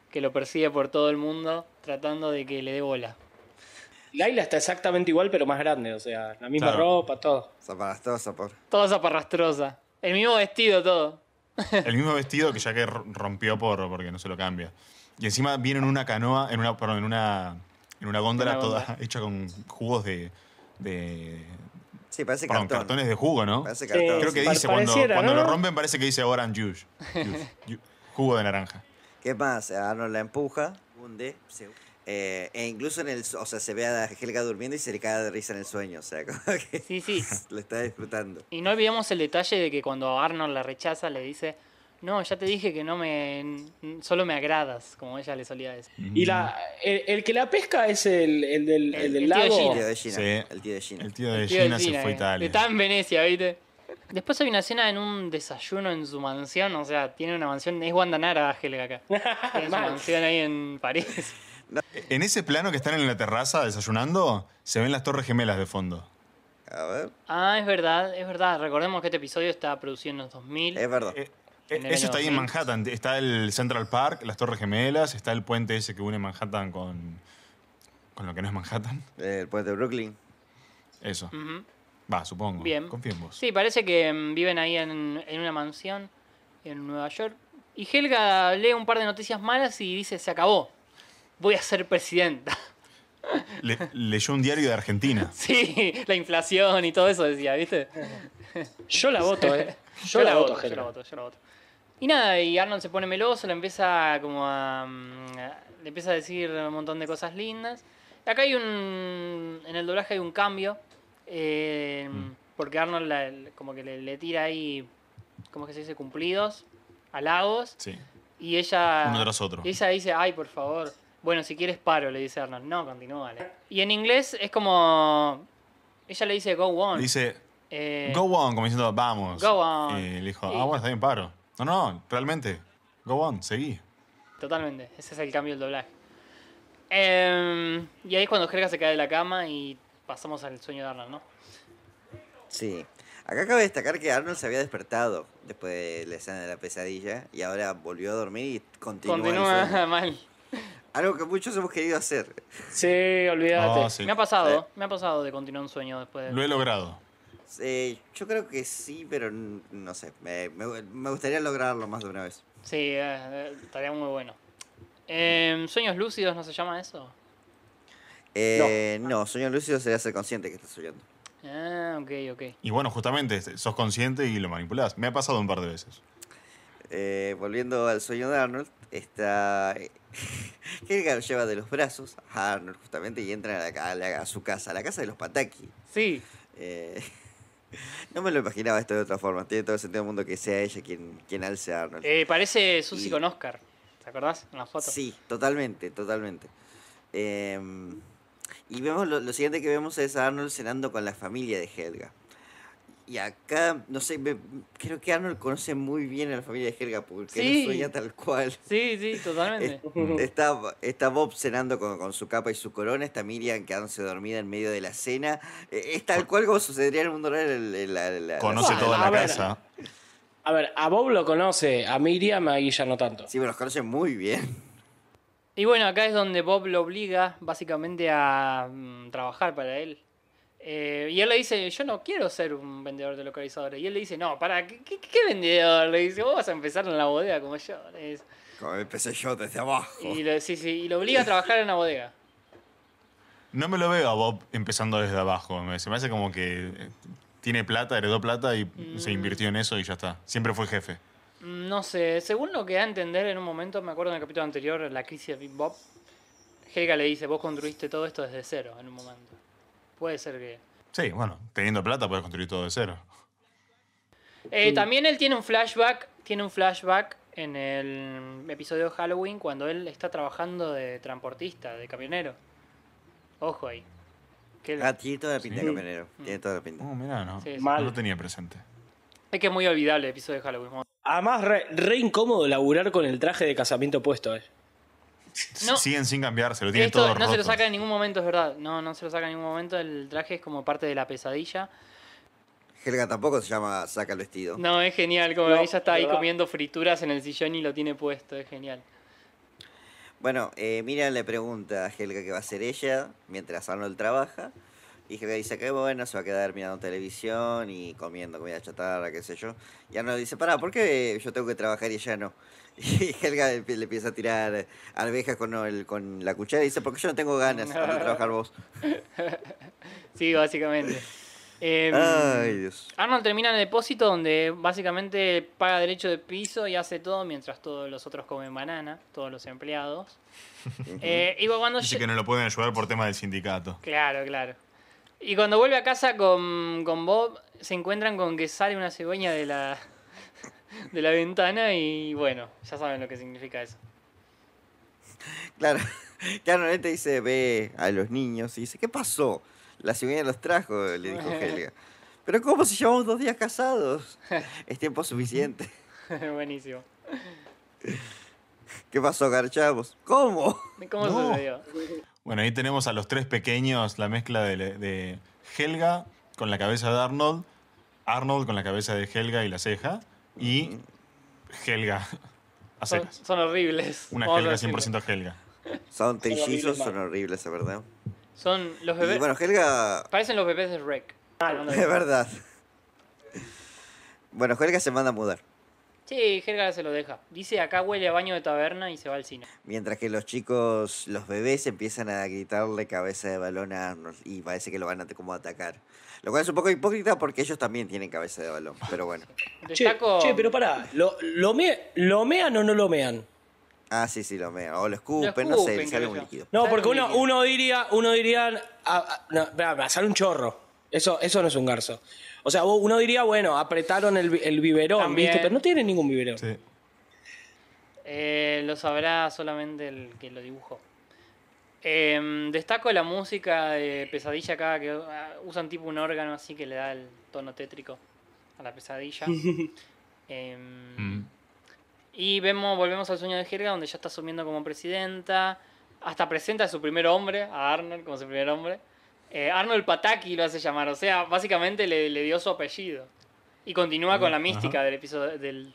que lo persigue por todo el mundo tratando de que le dé bola. Laila está exactamente igual pero más grande, o sea, la misma ropa, todo. Zaparrastrosa, por. Todo zaparrastrosa. El mismo vestido, todo. El mismo vestido que ya que rompió porro porque no se lo cambia. Y encima viene en una canoa, en una, perdón, en una, en una góndola toda hecha con jugos de. de sí, parece perdón, cartón. cartones de jugo, ¿no? Parece cartón. Creo que dice, cuando, lo rompen parece que dice orange juice, jugo de naranja. ¿Qué pasa? Arnold la empuja, hunde, se eh, e incluso en el, o sea, se ve a Helga durmiendo y se le cae de risa en el sueño, o sea, sí, sí. lo está disfrutando. Y no olvidemos el detalle de que cuando Arnold la rechaza le dice, no, ya te dije que no me, solo me agradas, como ella le solía decir. Y la, el, que la pesca es el, del, lago. de Sí. El tío de Gina. El tío de, Gina, se fue a eh, Italia. Está en Venecia, ¿viste? Después hay una cena en un desayuno en su mansión, o sea, tiene una mansión, es Guandanara Helga acá. Tiene su mansión ahí en París. En ese plano que están en la terraza desayunando, se ven las torres gemelas de fondo. A ver. Ah, es verdad, es verdad. Recordemos que este episodio está producido en los 2000. Es verdad. Eh, eh, eso está ahí en Manhattan. Está el Central Park, las Torres Gemelas, está el puente ese que une Manhattan con, con lo que no es Manhattan. El puente de Brooklyn. Eso. Va, supongo. Bien. Confío en vos. Sí, parece que mm, viven ahí en, en una mansión en Nueva York. Y Helga lee un par de noticias malas y dice, se acabó voy a ser presidenta. leyó un diario de Argentina. Sí, la inflación y todo eso decía, ¿viste? Yo la voto, ¿eh? Yo, la, voto, yo la voto, yo la voto. Y nada, y Arnold se pone meloso, le empieza como a, mm, empieza a decir un montón de cosas lindas. Acá hay un... En el doblaje hay un cambio. Eh, mm. Porque Arnold como que le, tira ahí, ¿cómo que se dice? Cumplidos, halagos. Sí. Y ella... Uno tras otro. Y ella dice, ay, por favor. Bueno, si quieres paro, le dice Arnold. No, continúa. Y en inglés es como. Ella le dice go on. Dice. Eh, go on, como diciendo vamos. Go on. Y le dijo, ah, bueno, está bien, paro. No, no, realmente. Go on, seguí. Totalmente. Ese es el cambio del doblaje. Em, y ahí es cuando Jerga se cae de la cama y pasamos al sueño de Arnold, ¿no? Sí. Acá cabe destacar que Arnold se había despertado después de la escena de la pesadilla y ahora volvió a dormir y continúa. Continúa mal. Algo que muchos hemos querido hacer. Sí, olvídate. Me ha pasado, eh. me ha pasado de continuar un sueño después. De... Lo he logrado. yo creo que sí, pero no sé. Me, gustaría lograrlo más de una vez. Sí, eh, eh, estaría muy bueno. Em, ¿Sueños lúcidos no se llama eso? no. no, sueños lúcidos sería ser consciente que estás soñando. Ah, ok, ok. Y bueno, justamente, sos consciente y lo manipulás. Me ha pasado un par de veces. Eh, volviendo al sueño de Arnold, está Helga eh, lo lleva de los brazos a Arnold justamente y entra a, su casa, a la casa de los Pataki. Sí. Eh, no me lo imaginaba esto de otra forma. Tiene todo el sentido del mundo que sea ella quien, quien alce a Arnold. parece Susy con Oscar. ¿Te acordás? En la foto. Sí, totalmente, totalmente. Em, y vemos lo, siguiente que vemos es a Arnold cenando con la familia de Helga. Y acá, no sé, creo que Arnold conoce muy bien a la familia de Helga porque sí. sueña tal cual. Sí, sí, totalmente. Está, Bob cenando con, su capa y su corona, está Miriam quedándose dormida en medio de la cena. Eh, es tal cual como sucedería en el mundo real. conoce toda la casa. a ver, a Bob lo conoce, a Miriam, a ya no tanto. Sí, pero los conoce muy bien. Y bueno, acá es donde Bob lo obliga básicamente a mm, trabajar para él eh, y él le dice, yo no quiero ser un vendedor de localizadores. Y él le dice, no, para, ¿qué, vendedor? Le dice, vos vas a empezar en la bodega como yo. empecé yo desde abajo. Y lo, sí, sí, y lo obliga a trabajar en la bodega. No me lo veo a Bob empezando desde abajo. Se me hace como que eh, tiene plata, heredó plata y se mm. invirtió en eso y ya está. Siempre fue jefe. Mm, no sé, según lo que da a entender en un momento, me acuerdo en el capítulo anterior, la crisis de Bob, Helga le dice, vos construiste todo esto desde cero en un momento. Puede ser que. Sí, bueno, teniendo plata puedes construir todo de cero. Eh, también él tiene un flashback. Tiene un flashback en el episodio de Halloween cuando él está trabajando de transportista, de camionero. Ojo ahí. ah, tiene toda la pinta de camionero. Tiene toda la pinta. Oh, no. lo tenía presente. Es que es muy olvidable el episodio de Halloween. Además, re, incómodo laburar con el traje de casamiento puesto. ahí. Eh. No. Siguen sin cambiarse, lo todo No se lo saca en ningún momento, es verdad. No, no se lo saca en ningún momento. El traje es como parte de la pesadilla. Helga tampoco se llama Saca el vestido. No, es genial. Como ella está ahí comiendo frituras en el sillón y lo tiene puesto. Es genial. Bueno, eh, Miriam le pregunta a Helga qué va a hacer ella mientras Arnold trabaja. Y Helga dice, qué bueno, se va a quedar mirando televisión y comiendo comida chatarra, qué sé yo. Y Arnold dice, pará, ¿por qué yo tengo que trabajar y ella no? Y Helga le empieza a tirar alvejas con, la cuchara y dice, porque yo no tengo ganas de trabajar vos. Sí, básicamente. Em, Ay, Dios. Arnold termina en el depósito donde básicamente paga derecho de piso y hace todo mientras todos los otros comen banana, todos los empleados. Eh, y Dice que no lo pueden ayudar por tema del sindicato. Claro, claro. Y cuando vuelve a casa con, Bob, se encuentran con que sale una cigüeña de la, de la ventana y bueno, ya saben lo que significa eso. Claro, claramente dice, ve a los niños y dice, ¿qué pasó? La cebolla los trajo, le dijo Helga. Pero ¿cómo si llevamos dos días casados? Es tiempo suficiente. Buenísimo. ¿Qué pasó, garchamos? ¿Cómo? ¿Cómo sucedió? Bueno, ahí tenemos a los tres pequeños, la mezcla de, Helga con la cabeza de Arnold, Arnold con la cabeza de Helga y la ceja, y Helga a son, horribles. Una Helga 100% Helga. Son trillizos, son horribles, de verdad. Son los bebés. bueno, Helga. Parecen los bebés de Rick. De Es verdad. Bueno, Helga se manda a mudar. Sí, Helga se lo deja. Dice, acá huele a baño de taberna y se va al cine. Mientras que los chicos, los bebés, empiezan a gritarle cabeza de balón a Arnold y parece que lo van a como atacar. Lo cual es un poco hipócrita porque ellos también tienen cabeza de balón, pero bueno. Che, pero pará, ¿lo, lo, mean o no lo mean? Ah, sí, sí, lo mean. O lo escupen, no sé, sale un líquido. No, porque uno, uno diría, uno diría, a, ah, ah, no, un chorro. Eso, eso no es un garzo. O sea, uno diría, bueno, apretaron el, el biberón, ¿viste? Pero no tiene ningún biberón. Eh, lo sabrá solamente el que lo dibujó. Em, destaco la música de Pesadilla acá, que ah, usan tipo un órgano así que le da el tono tétrico a la pesadilla. Em, mm. Y vemos, volvemos al sueño de jerga donde ya está asumiendo como presidenta. Hasta presenta a su primer hombre, a Arnold como su primer hombre. Eh, Arnold Pataki lo hace llamar, o sea, básicamente le, dio su apellido. Y continúa con la mística del episodio del,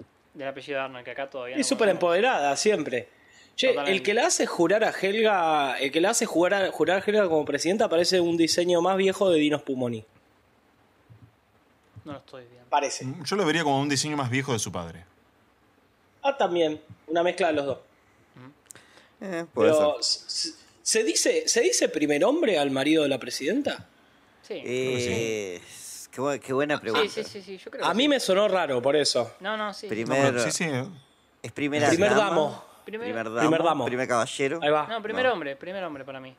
apellido de Arnold, que acá todavía. es súper empoderada, siempre. Che, el que la hace jurar a Helga, el que la hace jurar a, jurar Helga como presidenta parece un diseño más viejo de Dinos Pumoni. No lo estoy viendo. Parece. Mm, yo lo vería como un diseño más viejo de su padre. Ah, también. Una mezcla de los dos. Mm. Eh, Pero ¿Se dice, ¿Se dice primer hombre al marido de la presidenta? Sí. Eh, qué, buena pregunta. Sí, sí, sí, A mí me sonó raro por eso. No, no, sí. Primer, Sí, Es Primer dama, Primer, Primer caballero. Ahí va. no, primer hombre, primer hombre para mí.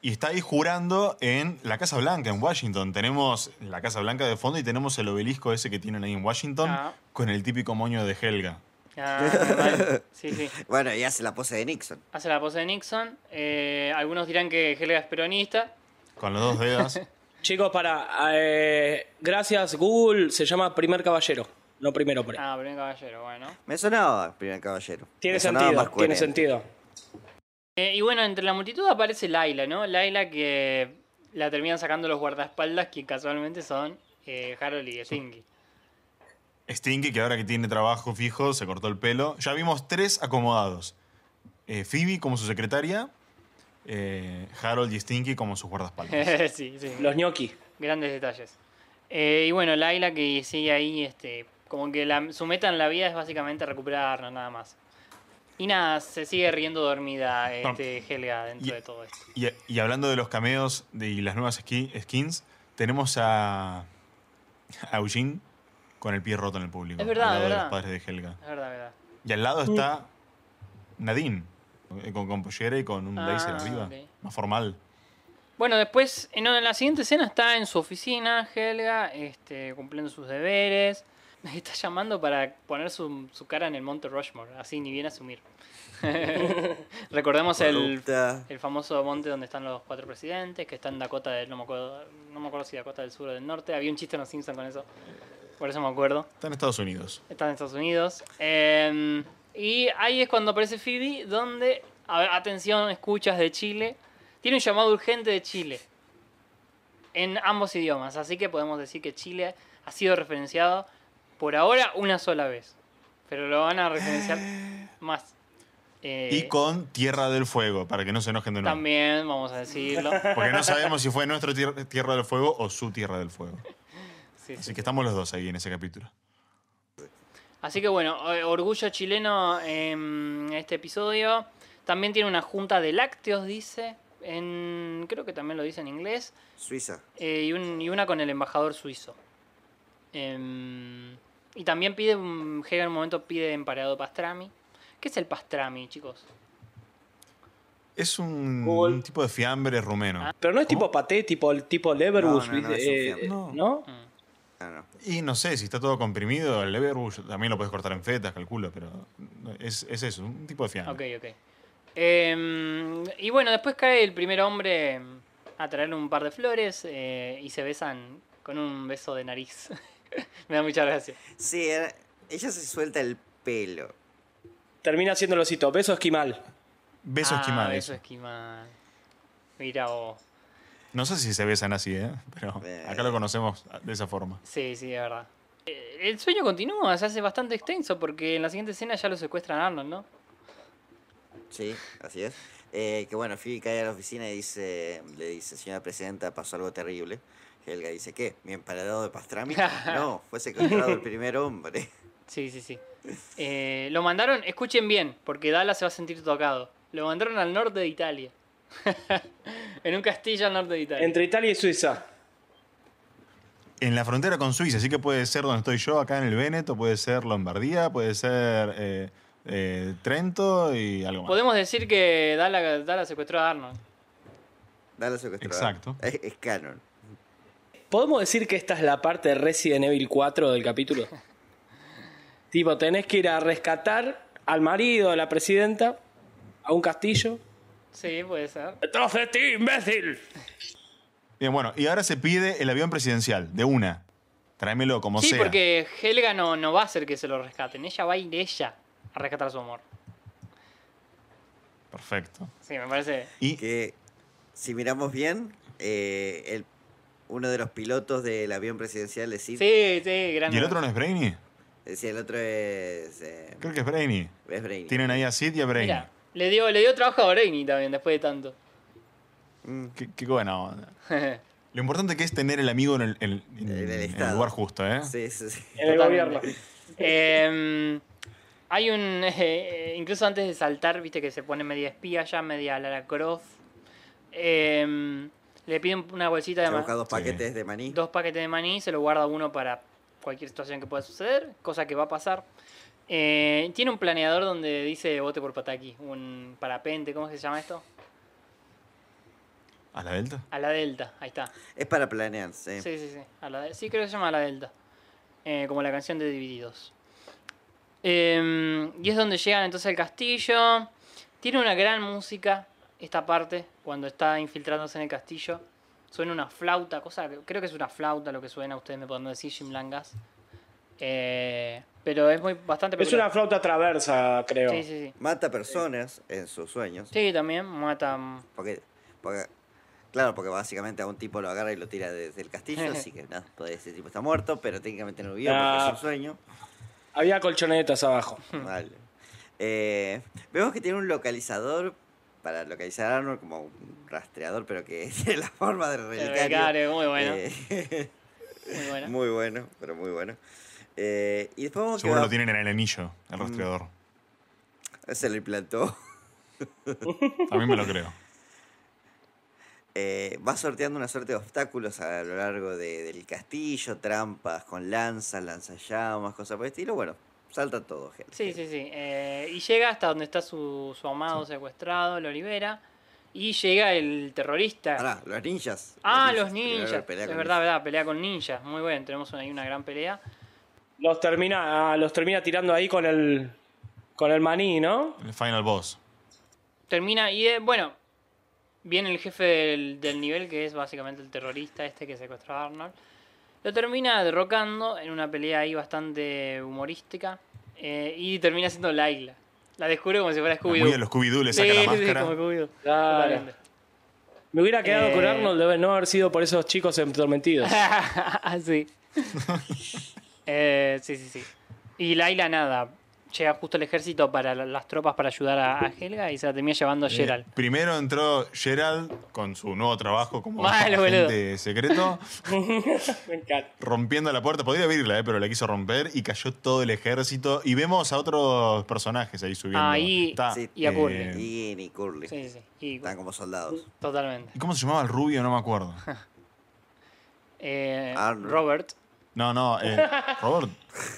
Y está ahí jurando en la Casa Blanca, en Washington. Tenemos la Casa Blanca de fondo y tenemos el obelisco ese que tienen ahí en Washington ah. con el típico moño de Helga. Bueno, y hace la pose de Nixon. Hace la pose de Nixon. Eh, algunos dirán que Helga es peronista. Con los dos dedos. Chicos, para. Eh, gracias, Google. Se llama Primer Caballero. No primero, pero. Ah, primer caballero, bueno. Me sonaba primer caballero. Tiene sentido, tiene sentido. Eh, y bueno, entre la multitud aparece Laila, ¿no? Laila que la terminan sacando los guardaespaldas que casualmente son Harold y Stingy. Stinky, que ahora que tiene trabajo fijo, se cortó el pelo. Ya vimos tres acomodados. Eh, Phoebe como su secretaria, eh, Harold y Stinky como sus guardaespaldas. sí, sí. Los gnocchi. Grandes detalles. Eh, y bueno, Laila que sigue ahí, este, como que su meta en la vida es básicamente recuperarnos nada más. Y nada, se sigue riendo dormida este, Helga dentro de todo esto. Y, hablando de los cameos de, y las nuevas skins, tenemos a, a Eugene con el pie roto en el público. Es verdad, al verdad. de los padres de Helga. Es verdad, verdad. Y al lado mm. está Nadine, eh, con, con y con un Ah, arriba, más formal. Bueno, después, en la siguiente escena está en su oficina, Helga, este, cumpliendo sus deberes. Me está llamando para poner su, cara en el Monte Rushmore, así ni bien asumir. Recordemos el, el famoso monte donde están los cuatro presidentes, que está en Dakota del, no me acuerdo si Dakota del Sur o del Norte. Había un chiste en los Simpsons con eso por eso me acuerdo. Está en Estados Unidos. Está en Estados Unidos. Em, y ahí es cuando aparece Phoebe, donde, atención, escuchas de Chile, tiene un llamado urgente de Chile. En ambos idiomas, así que podemos decir que Chile ha sido referenciado por ahora una sola vez. Pero lo van a referenciar más. Eh, y con Tierra del Fuego, para que no se enojen de nuevo. También, vamos a decirlo. Porque no sabemos si fue nuestro tierra, del Fuego o su Tierra del Fuego. Así que estamos los dos ahí en ese capítulo. Así que bueno, eh, orgullo chileno en em, este episodio. También tiene una junta de lácteos, dice. En, creo que también lo dice en inglés. Suiza. Eh, y, una con el embajador suizo. Em, y también pide, Hegel en un momento pide empareado pastrami. ¿Qué es el pastrami, chicos? Es un, tipo de fiambre rumeno. Pero no es tipo paté, tipo el tipo Leverwurst, no, no. Eh, y no sé, si está todo comprimido, el Leverbush también lo puedes cortar en fetas, calculo, pero es, es eso, un tipo de fiambre. Ok, ok. Em, y bueno, después cae el primer hombre a traer un par de flores eh, y se besan con un beso de nariz. Me da mucha gracia. Sí, eh, ella se suelta el pelo. Termina haciéndolo el Beso esquimal. Beso ah, esquimal. Mira vos. No sé si se besan así, ¿eh? pero eh. acá lo conocemos de esa forma. Sí, sí, de verdad. Eh, el sueño continúa, se hace bastante extenso porque en la siguiente escena ya lo secuestran a Arnold, ¿no? Sí, así es. Eh, que bueno, Phoebe cae a la oficina y dice, le dice, señora presidenta, pasó algo terrible. Helga dice, ¿qué? ¿Mi emparedado de pastrami? no, fue secuestrado el primer hombre. Sí, sí, sí. lo mandaron, escuchen bien, porque Dala se va a sentir tocado. Lo mandaron al norte de Italia. en un castillo al norte de Italia. Entre Italia y Suiza. En la frontera con Suiza, así que puede ser donde estoy yo, acá en el Véneto, puede ser Lombardía, puede ser eh, eh, Trento y algo más. Podemos decir que Dala, secuestró a Arnold. Dala secuestró a Arnold. Exacto. Es, canon. ¿Podemos decir que esta es la parte de Resident Evil 4 del capítulo? tipo, tenés que ir a rescatar al marido de la presidenta a un castillo Sí, puede ser. ¡Entonces, ti, imbécil! Bien, bueno, y ahora se pide el avión presidencial, de una. Tráemelo como sea. Sí, porque Helga no, no va a hacer que se lo rescaten. Ella va a ir ella a rescatar a su amor. Perfecto. Sí, me parece. Y que, si miramos bien, eh, el, uno de los pilotos del avión presidencial es Sid. Sí, sí, grande. ¿Y el otro no es Brainy? Eh, sí, el otro es. Eh, Creo que es Brainy. Es Brainy. Tienen ahí a Sid y a Brainy. Le dio, le dio trabajo a Oreini también, después de tanto. Mm, qué, qué buena Lo importante que es tener el amigo en el, lugar justo, ¿eh? Sí, sí, sí. En el gobierno. Em, hay un. Eh, incluso antes de saltar, viste que se pone media espía ya, media Lara Croft. Em, le piden una bolsita de maní. dos paquetes de maní. Dos paquetes de maní, se lo guarda uno para cualquier situación que pueda suceder, cosa que va a pasar. Eh, tiene un planeador donde dice bote por Pataki, un parapente, ¿cómo se llama esto? ¿A la delta? A la delta, ahí está. Es para planearse sí. Sí, sí, sí. creo que se llama a la delta. Eh, como la canción de Divididos. Em, y es donde llegan entonces al castillo. Tiene una gran música esta parte, cuando está infiltrándose en el castillo. Suena una flauta, cosa, creo que es una flauta lo que suena, ustedes me pueden decir, Jim Langas. Eh, pero es muy bastante Es una flauta traversa, creo. Mata personas en sus sueños. Sí, también mata. Mm. Porque, claro, porque básicamente a un tipo lo agarra y lo tira desde el castillo, así que no, ese tipo está muerto, pero técnicamente no lo vio porque es un sueño. Había colchonetas abajo. Vale. Eh, vemos que tiene un localizador para localizar a Arnold como un rastreador, pero que es la forma de relicario. muy eh, muy bueno. Muy bueno, pero muy bueno. Eh, y después Seguro lo tienen en el anillo, el mm. rastreador. Se lo a mí me lo creo. Eh, va sorteando una suerte de obstáculos a lo largo del castillo, trampas con lanzas, lanzallamas, cosas por el estilo. Bueno, salta todo, gente. Sí, sí, sí. Eh, y llega hasta donde está su, amado secuestrado, lo libera. Y llega el terrorista. Ah, los ninjas. Ah, los ninjas. Es verdad, verdad, pelea con ninjas. Muy bien tenemos ahí una gran pelea. Los termina, ah, los termina tirando ahí con el, con el maní, ¿no? El final boss. Termina y, eh, bueno, viene el jefe del, nivel, que es básicamente el terrorista este que secuestró a Arnold. Lo termina derrocando en una pelea ahí bastante humorística. Eh, y termina siendo la isla. La descubre como si fuera Scooby-Doo. los Scooby-Doo le saca la máscara. Me hubiera quedado con eh. Arnold de no haber sido por esos chicos entormentidos. así ah, Eh, sí, sí, sí. Y Laila nada. Llega justo el ejército para las tropas para ayudar a, Helga y se la tenía llevando eh, Gerald. primero entró Gerald con su nuevo trabajo como Malo, agente secreto. Rompiendo la puerta. Podría abrirla, eh, pero la quiso romper y cayó todo el ejército. Y vemos a otros personajes ahí subiendo. Ahí. Está, y a Curly. y, y Curly. Sí, sí. Están como soldados. Totalmente. ¿Y cómo se llamaba el rubio? No me acuerdo. Robert. No, no, eh, Robert.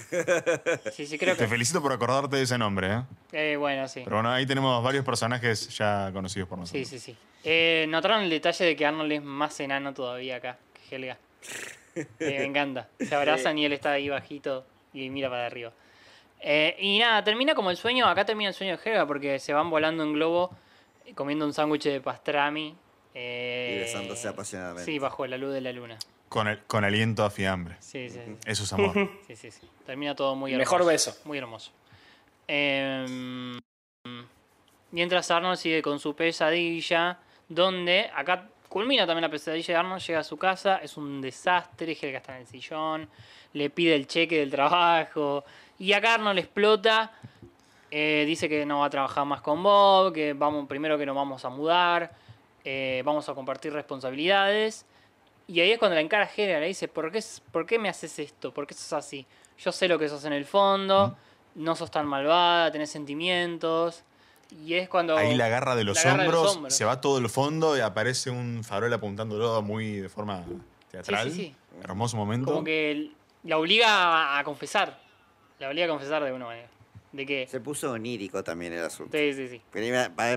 Te felicito por acordarte de ese nombre, ¿eh? Eh, bueno, sí. Pero bueno, ahí tenemos varios personajes ya conocidos por nosotros. Sí, sí, sí. Eh, Notaron el detalle de que Arnold es más enano todavía acá que Helga. Eh, me encanta. Se abrazan y él está ahí bajito y mira para arriba. Eh, y nada, termina como el sueño. Acá termina el sueño de Helga porque se van volando en globo comiendo un sándwich de pastrami. y besándose apasionadamente. Sí, bajo la luz de la luna. Con, el, con aliento a fiambre. Eso es amor. sí, sí, sí. Termina todo muy hermoso. Mejor beso. Muy hermoso. Em, mientras Arnold sigue con su pesadilla, donde acá culmina también la pesadilla de Arnold, llega a su casa, es un desastre, Helga está en el sillón, le pide el cheque del trabajo, y acá Arnold explota, eh, dice que no va a trabajar más con Bob, que vamos, primero que nos vamos a mudar, eh, vamos a compartir responsabilidades, y ahí es cuando la encara génera le dice, ¿por qué, ¿por qué me haces esto? ¿Por qué sos así? Yo sé lo que sos en el fondo, no sos tan malvada, tenés sentimientos. Y es cuando... Ahí la agarra de los, hombros, se va todo el fondo y aparece un farol apuntándolo muy de forma teatral. Sí, sí, sí. Hermoso momento. Como que la obliga a confesar. La obliga a confesar de alguna manera. ¿De qué? Se puso onírico también el asunto. Sí, sí, sí.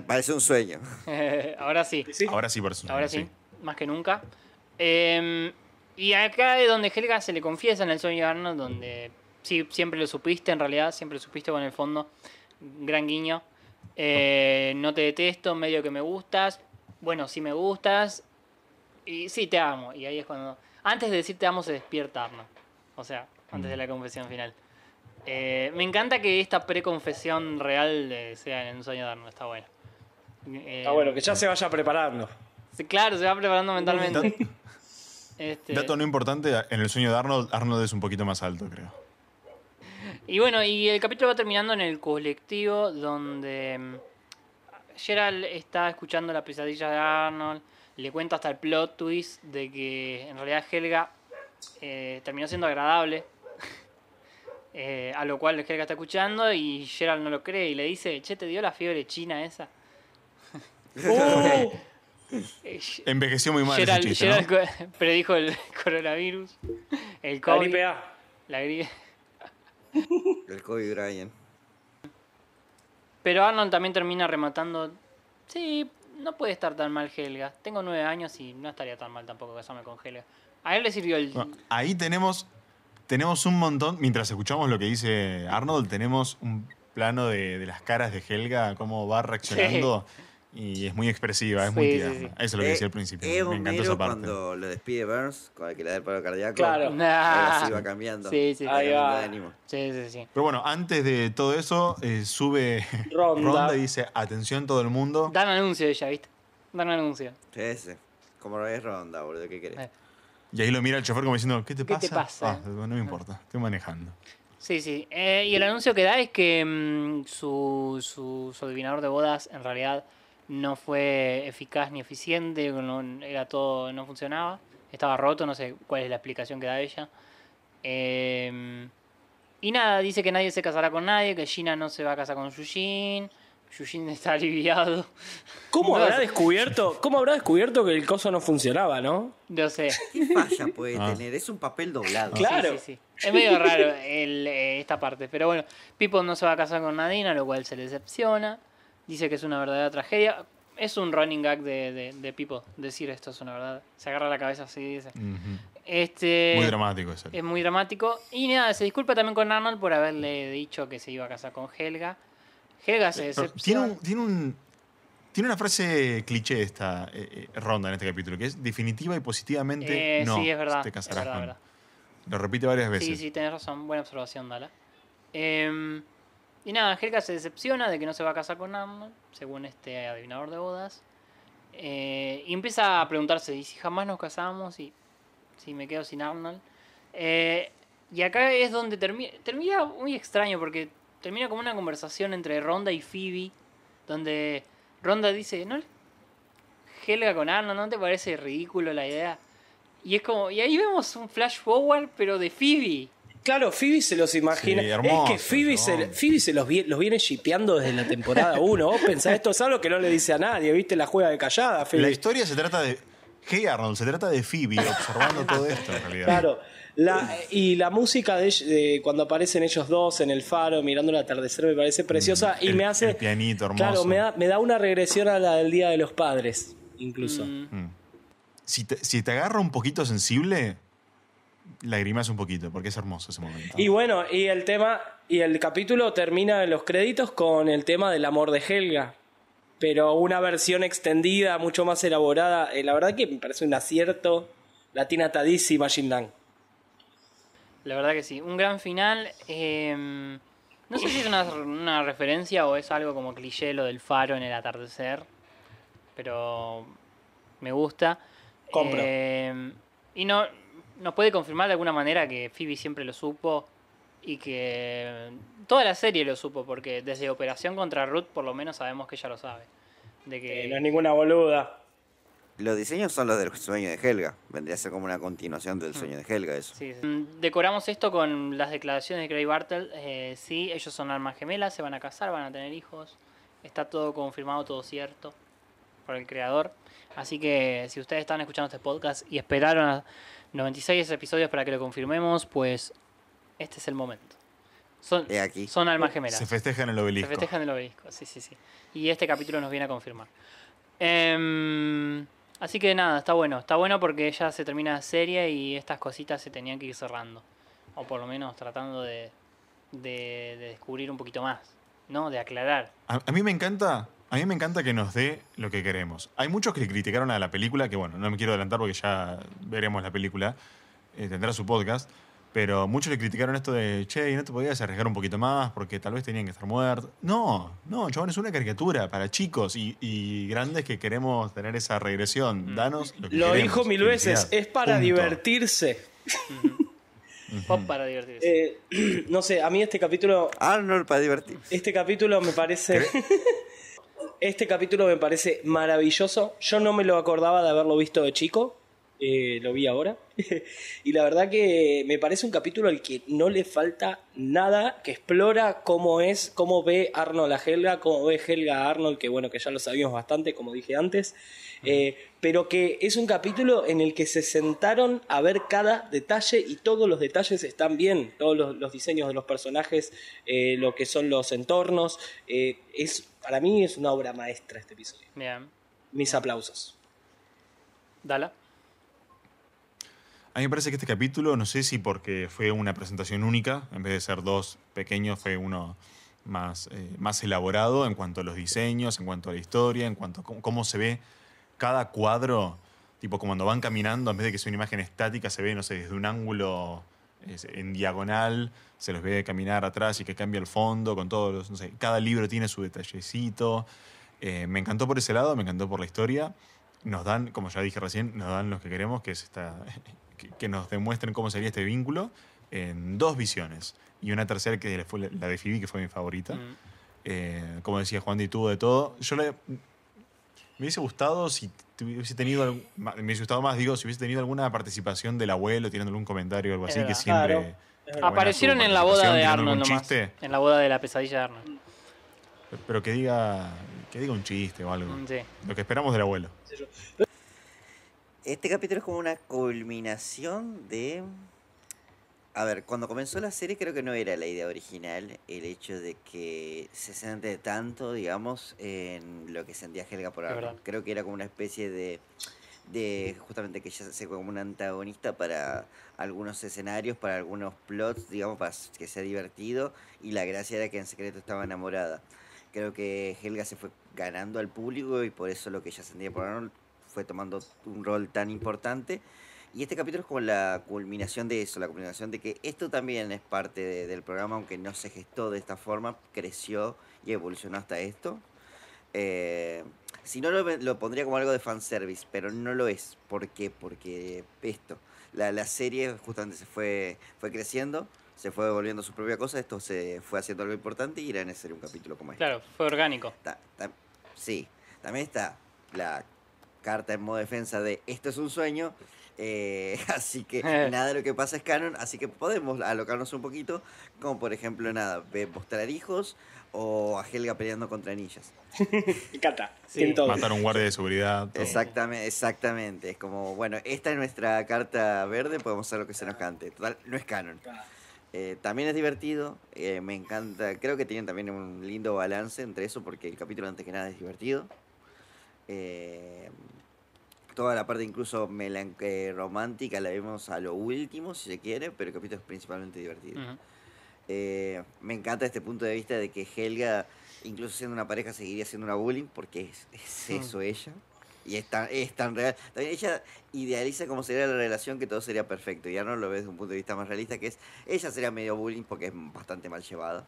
parece un sueño. Ahora sí. Ahora sí, por supuesto. Ahora sí. Más que nunca. Em, y acá es donde Helga se le confiesa en el sueño de Arno donde sí, siempre lo supiste, en realidad, siempre lo supiste con el fondo. Gran guiño. Eh, no te detesto, medio que me gustas. Bueno, sí me gustas. Y sí, te amo. Y ahí es cuando. Antes de decir te amo, se despierta Arno O sea, antes de la mm. confesión final. Eh, me encanta que esta preconfesión real sea en el sueño de Arno, Está bueno. está bueno, que ya eh, se vaya preparando. Claro, se va preparando mentalmente. Este, Dato no importante, en el sueño de Arnold, Arnold es un poquito más alto, creo. Y bueno, y el capítulo va terminando en el colectivo donde mm, Gerald está escuchando la pesadilla de Arnold, le cuenta hasta el plot twist de que en realidad Helga eh, terminó siendo agradable, eh, a lo cual Helga está escuchando y Gerald no lo cree y le dice, che, te dio la fiebre china esa. Oh. Eh, Envejeció muy mal. ese predijo el coronavirus, el COVID. La gripe El COVID Brian. Pero Arnold también termina rematando. Sí, no puede estar tan mal Helga. Tengo nueve años y no estaría tan mal tampoco casarme con Helga. A él le sirvió el. ahí tenemos. Tenemos un montón. Mientras escuchamos lo que dice Arnold, tenemos un plano de, las caras de Helga, cómo va reaccionando. Y es muy expresiva, es muy tierna. Eso es lo que eh, decía al principio. Me encantó esa parte. cuando lo despide Burns, con el que le da el paro cardíaco. Claro. Nah. Así va ah. cambiando. Sí, sí, Sí, sí, sí. Pero bueno, antes de todo eso, eh, sube Ronda. y dice, atención todo el mundo. Dan anuncio ella, ¿viste? Dan anuncio. Sí, sí. lo ves, Ronda, boludo, ¿qué querés? Eh. Y ahí lo mira el chofer como diciendo, ¿qué te pasa? Ah, no me ah. importa, estoy manejando. Sí, sí. y el anuncio que da es que mm, su, su adivinador de bodas, en realidad no fue eficaz ni eficiente, no, era todo, no funcionaba, estaba roto, no sé cuál es la explicación que da ella. Em, y nada, dice que nadie se casará con nadie, que Gina no se va a casar con Yujin. Yujin está aliviado. ¿Cómo habrá descubierto? ¿Cómo habrá descubierto que el coso no funcionaba, no? No sé. ¿Qué falla puede ah. tener? Es un papel doblado. Claro. Es medio raro eh, esta parte. Pero bueno, Pipo no se va a casar con Nadina, lo cual se le decepciona dice que es una verdadera tragedia. Es un running gag de, de, Pipo decir esto es una verdad. Se agarra la cabeza así dice. este, muy dramático exacto. Es muy dramático. Y nada, se disculpa también con Arnold por haberle dicho que se iba a casar con Helga. Helga se decepciona. Tiene tiene, una frase cliché esta eh, eh, ronda en este capítulo, que es definitiva y positivamente eh, no sí, es te Lo repite varias veces. Sí, sí, tienes razón. Buena observación, Dala. Eh, y nada, Helga se decepciona de que no se va a casar con Arnold, según este adivinador de bodas. Eh, y empieza a preguntarse, ¿y si jamás nos casamos? ¿Y si me quedo sin Arnold? Eh, y acá es donde termina, termina muy extraño, porque termina como una conversación entre Ronda y Phoebe, donde Ronda dice, ¿no? Helga con Arnold, ¿no te parece ridículo la idea? Y es como, y ahí vemos un flash forward, pero de Phoebe. Claro, Phoebe se los imagina. es que Phoebe, se, se los, viene shipeando desde la temporada 1. Vos esto es algo que no le dice a nadie, ¿viste? La juega de callada, Phoebe. La historia se trata de. Hey Arnold, se trata de Phoebe observando todo esto en realidad. Claro. y la música de, cuando aparecen ellos dos en el faro mirando el atardecer me parece preciosa mm, y me hace. El pianito Claro, me da, una regresión a la del Día de los Padres, incluso. Mm. Mm. Si, te, si te agarra un poquito sensible, lagrimas un poquito, porque es hermoso ese momento. Y bueno, y el tema, y el capítulo termina en los créditos con el tema del amor de Helga. Pero una versión extendida, mucho más elaborada. Eh, la verdad que me parece un acierto. La tiene atadísima Shindang. La verdad que sí. Un gran final. Em, no sé si es una, referencia o es algo como cliché lo del faro en el atardecer. Pero me gusta. Compro. Em, y no, nos puede confirmar de alguna manera que Phoebe siempre lo supo y que mm, toda la serie lo supo, porque desde Operación contra Ruth por lo menos sabemos que ella lo sabe. De que... Eh, no es ninguna boluda. Los diseños son los del sueño de Helga. Vendría a ser como una continuación del mm. sueño de Helga eso. Sí, mm, Decoramos esto con las declaraciones de Craig Bartel. Eh, sí, ellos son almas gemelas, se van a casar, van a tener hijos. Está todo confirmado, todo cierto por el creador. Así que si ustedes están escuchando este podcast y esperaron a 96 episodios para que lo confirmemos, pues este es el momento. Son, son almas gemelas. Se festeja en el obelisco. Se festeja en el obelisco, sí, sí, sí. Y este capítulo nos viene a confirmar. Em, así que nada, está bueno. Está bueno porque ya se termina la serie y estas cositas se tenían que ir cerrando. O por lo menos tratando de, de, descubrir un poquito más, ¿no? De aclarar. a mí me encanta a mí me encanta que nos dé lo que queremos. Hay muchos que criticaron a la película, que bueno, no me quiero adelantar porque ya veremos la película, eh, tendrá su podcast, pero muchos le criticaron esto de, che, ¿no te podías arriesgar un poquito más? Porque tal vez tenían que estar muertos. No, no, chabón, es una caricatura para chicos y, grandes que queremos tener esa regresión. Mm. Danos lo que Lo dijo mil veces, es para divertirse. para divertirse. Eh, no sé, a mí este capítulo. Arnold ah, para divertirse. Este capítulo me parece. este capítulo me parece maravilloso. Yo no me lo acordaba de haberlo visto de chico. Eh, lo vi ahora. y la verdad que me parece un capítulo al que no le falta nada, que explora cómo es, cómo ve Arnold a Helga, cómo ve Helga a Arnold, que bueno, que ya lo sabíamos bastante, como dije antes, eh, pero que es un capítulo en el que se sentaron a ver cada detalle y todos los detalles están bien, todos los, diseños de los personajes, eh, lo que son los entornos, es para mí es una obra maestra este episodio. Bien. Mis aplausos. Dala. A mí me parece que este capítulo, no sé si porque fue una presentación única, en vez de ser dos pequeños, fue uno más, eh, más elaborado en cuanto a los diseños, en cuanto a la historia, en cuanto a cómo, cómo se ve cada cuadro, tipo como cuando van caminando, en vez de que sea una imagen estática, se ve, no sé, desde un ángulo en diagonal, se los ve caminar atrás y que cambia el fondo con todos los, no cada libro tiene su detallecito. Eh, me encantó por ese lado, me encantó por la historia. Nos dan, como ya dije recién, nos dan los que queremos, que es que, nos demuestren cómo sería este vínculo en dos visiones. Y una tercera que la de Phoebe, que fue mi favorita. Mm. Eh, como decía Juan, de tuvo de todo. Yo le, me hubiese gustado si tenido, me hubiese gustado más, digo, si hubiese tenido alguna participación del abuelo tirando algún comentario o algo así, que siempre... Aparecieron en la boda de Arnold En la boda de la pesadilla de Arnold. Pero que diga, que diga un chiste o algo. Mm, Lo que esperamos del abuelo. Este capítulo es como una culminación de a ver, cuando comenzó la serie creo que no era la idea original el hecho de que se centre tanto, digamos, en lo que sentía Helga por ahora. Creo que era como una especie de, de justamente que ella se como un antagonista para algunos escenarios, para algunos plots, digamos, para que sea divertido. Y la gracia era que en secreto estaba enamorada. Creo que Helga se fue ganando al público y por eso lo que ella sentía por Arnold fue tomando un rol tan importante y este capítulo es como la culminación de eso, la culminación de que esto también es parte del programa, aunque no se gestó de esta forma, creció y evolucionó hasta esto. Eh, si no, lo, pondría como algo de fanservice, pero no lo es. ¿Por qué? Porque esto, la, serie justamente se fue, fue creciendo, se fue devolviendo su propia cosa, esto se fue haciendo algo importante y era necesario un capítulo como este. Claro, fue orgánico. sí, también está la carta en modo defensa de esto es un sueño, eh, así que eh. nada de lo que pasa es canon, así que podemos alocarnos un poquito, como por ejemplo, nada, mostrar hijos o a Helga peleando contra anillas. Cata, matar un guardia de seguridad. Todo. Exactamente, exactamente. Es como, bueno, esta es nuestra carta verde, podemos hacer lo que se nos cante. Total, no es canon. Eh, también es divertido, me encanta, creo que tienen también un lindo balance entre eso porque el capítulo antes que nada es divertido. Eh, toda la parte incluso eh, romántica la vemos a lo último, si se quiere, pero el capítulo es principalmente divertido. Eh, me encanta este punto de vista de que Helga, incluso siendo una pareja, seguiría siendo una bullying, porque es, mm. eso ella. Y es tan, es tan real. También ella idealiza cómo sería la relación, que todo sería perfecto. ya no lo ves desde un punto de vista más realista, que es, ella sería medio bullying porque es bastante mal llevada.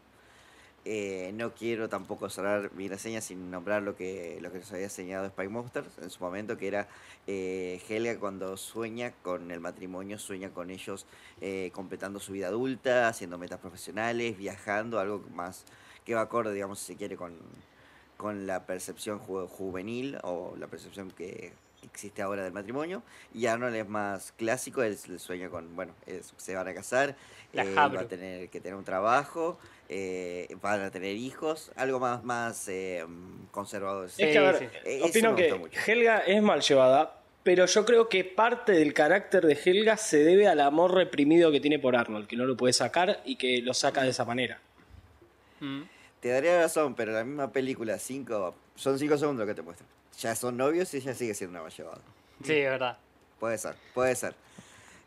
Eh, no quiero tampoco cerrar mi reseña sin nombrar lo que, lo que nos había enseñado Spike Monsters en su momento, que era eh, Helga cuando sueña con el matrimonio, sueña con ellos eh, completando su vida adulta, haciendo metas profesionales, viajando, algo más que va acorde, digamos, si se quiere, con, la percepción juvenil o la percepción que existe ahora del matrimonio. Y Arnold es más clásico, él, sueña con, bueno, se van a casar, eh, va a tener que tener un trabajo, eh, van a tener hijos, algo más, más eh, conservador. Es que, a eh, opino que Helga es mal llevada, pero yo creo que parte del carácter de Helga se debe al amor reprimido que tiene por Arnold, que no lo puede sacar y que lo saca de esa manera. Mm. Te daría razón, pero la misma película, cinco, son cinco segundos que te muestran. Ya son novios y ella sigue siendo mal llevada. Sí, es verdad. Puede ser, puede ser.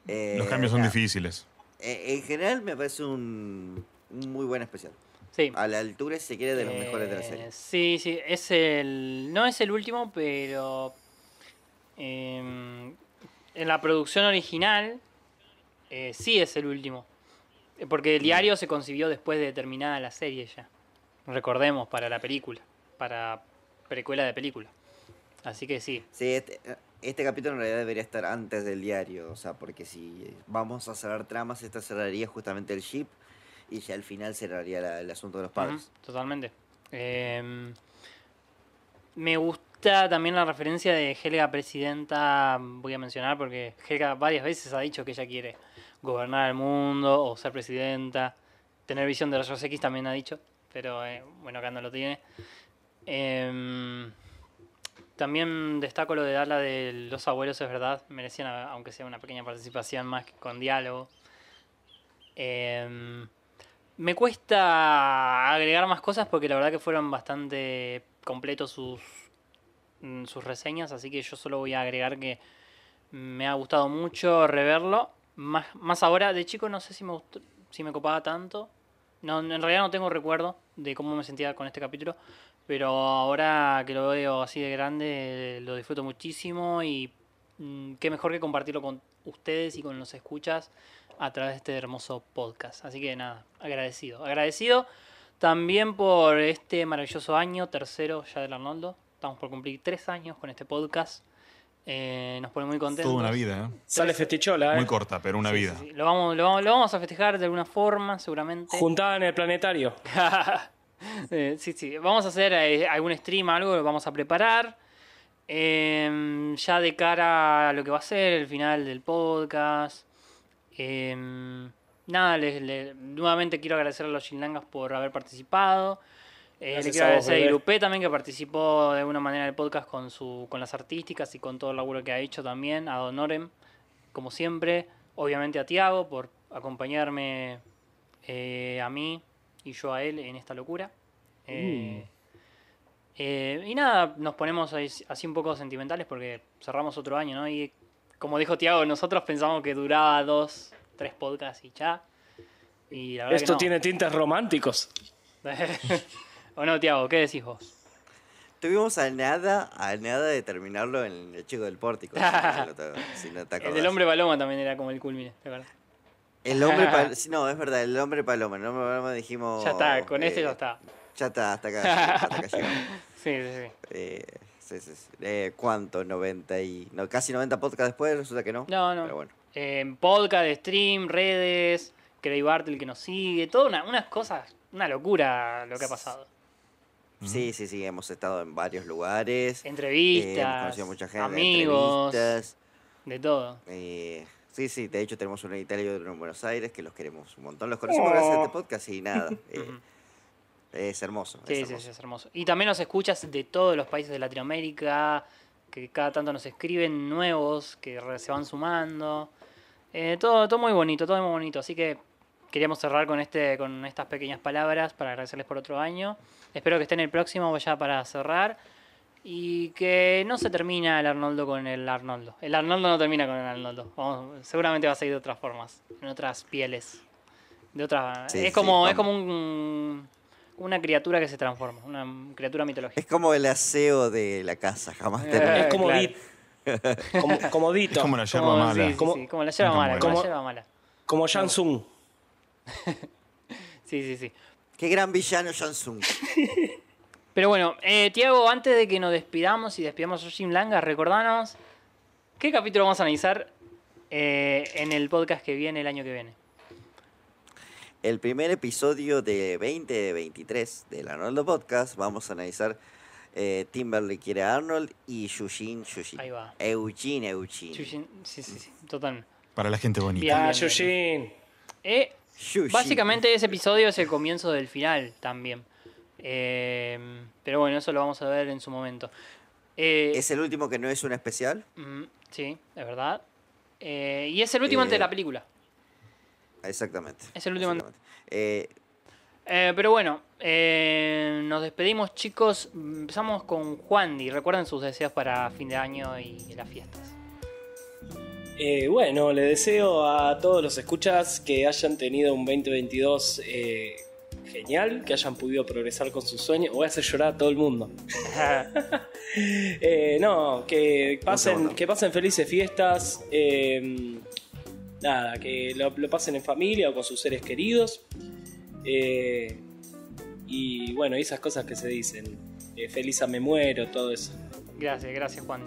Los eh, cambios son difíciles. Eh, en general me parece un muy buen especial. A la altura, si se quiere, de los mejores de la serie. Eh, sí, sí, es el. No es el último, pero. Em, en la producción original, eh, sí es el último. Eh, porque el diario mm. se concibió después de terminada la serie ya. Recordemos, para la película. Para precuela de película. Así que sí. Sí, este, este capítulo en realidad debería estar antes del diario. O sea, porque si vamos a cerrar tramas, esta cerraría justamente el ship y ya al final cerraría el asunto de los padres. totalmente. Em, me gusta también la referencia de Helga Presidenta, voy a mencionar porque Helga varias veces ha dicho que ella quiere gobernar el mundo o ser presidenta, tener visión de rayos X también ha dicho, pero eh, bueno, acá no lo tiene. Em, también destaco lo de darla de los abuelos, es verdad, merecían, aunque sea una pequeña participación más que con diálogo. Eh, me cuesta agregar más cosas porque la verdad que fueron bastante completos sus, mm, sus reseñas, así que yo solo voy a agregar que me ha gustado mucho reverlo. Más, más ahora, de chico no sé si me, si me copaba tanto. No, en realidad no tengo recuerdo de cómo me sentía con este capítulo, pero ahora que lo veo así de grande, lo disfruto muchísimo y mm, qué mejor que compartirlo con ustedes y con los escuchas a través de este hermoso podcast. Así que nada, agradecido. Agradecido también por este maravilloso año, tercero ya del Arnoldo. Estamos por cumplir tres años con este podcast. Eh, nos pone muy contentos. Toda una vida, ¿eh? Sale festichola, ¿eh? Muy corta, pero una vida. Lo, vamos, lo, lo, vamos, a festejar de alguna forma, seguramente. Juntada en el planetario. sí, sí. Vamos a hacer eh, algún stream, algo, lo vamos a preparar. Em, ya de cara a lo que va a ser el final del podcast. Em, nada, nuevamente quiero agradecer a los Shinlangas por haber participado. Eh, le quiero agradecer a Irupé también que participó de alguna manera del podcast con, su, con las artísticas y con todo el laburo que ha hecho también. A Donorem, como siempre. Obviamente a Tiago por acompañarme eh, a mí y yo a él en esta locura. Mm. Eh, y nada, nos ponemos así, un poco sentimentales porque cerramos otro año, ¿no? Y como dijo Tiago, nosotros pensamos que duraba dos, tres podcasts y ya. Y Esto tiene tintes románticos. ¿O no, Tiago? ¿Qué decís vos? Tuvimos a nada, a nada de terminarlo en El Chico del Pórtico. el Hombre Paloma también era como el culmine, El Hombre Paloma, no, es verdad, El Hombre Paloma. El Hombre Paloma dijimos... Ya está, con este eh, ya está. Ya está, hasta acá, Sí, sí, sí. Eh, eh, ¿Cuánto? 90 y. casi 90 podcasts después, resulta que no. No, no. Pero bueno. podcast, stream, redes, Craig Bartle que nos sigue, todas unas cosas, una locura lo que ha pasado. Sí, sí, sí, hemos estado en varios lugares. Entrevistas. Eh, hemos conocido a mucha gente. Amigos. Entrevistas, de todo. Eh, sí, sí, de hecho tenemos un en Italia en Buenos Aires, que los queremos un montón. Los conocemos gracias a este oh. podcast y nada. Eh, es hermoso. Sí, es hermoso. Sí, sí, es hermoso. Y también nos escuchas de todos los países de Latinoamérica, que cada tanto nos escriben nuevos, que se van sumando. Eh, todo, todo muy bonito, todo muy bonito. Así que queríamos cerrar con, este, con estas pequeñas palabras para agradecerles por otro año. Espero que estén el próximo pues ya para cerrar. Y que no se termina el Arnoldo con el Arnoldo. El Arnoldo no termina con el Arnoldo. seguramente va a seguir de otras formas, en otras pieles. De otras. es como, es como un una criatura que se transforma, una criatura mitológica. Es como el aseo de la casa, jamás eh, Es como claro. Como, como la yerba mala. como, sí, como, la yerba mala, como, la yerba mala. sí, sí, sí. Qué gran villano Jansung. Pero bueno, eh, Tiago, antes de que nos despidamos y despidamos a Jim Langa, recordanos qué capítulo vamos a analizar eh, en el podcast que viene, el año que viene el primer episodio de 2023 del Arnoldo Podcast vamos a analizar eh, Timberly quiere Arnold y Shushin Shushin. Ahí va. Eugene Eugene. Yushin, sí, sí, sí, total. Para la gente bonita. Ah, ya, eh, básicamente ese episodio es el comienzo del final también. Eh, pero bueno, eso lo vamos a ver en su momento. ¿Es el último que no es un especial? Mm, sí, es verdad. y es el último antes de la película. Exactamente. Es el último. Eh, eh, pero bueno, eh, nos despedimos chicos. Empezamos con Juan y Recuerden sus deseos para fin de año y las fiestas. bueno, le deseo a todos los escuchas que hayan tenido un 2022 genial, que hayan podido progresar con sus sueños. Voy a hacer llorar a todo el mundo. no, que pasen, que pasen felices fiestas, nada, que lo, pasen en familia o con sus seres queridos. Eh, y bueno, esas cosas que se dicen. Eh, feliz a me muero, todo eso. Gracias, gracias Juan.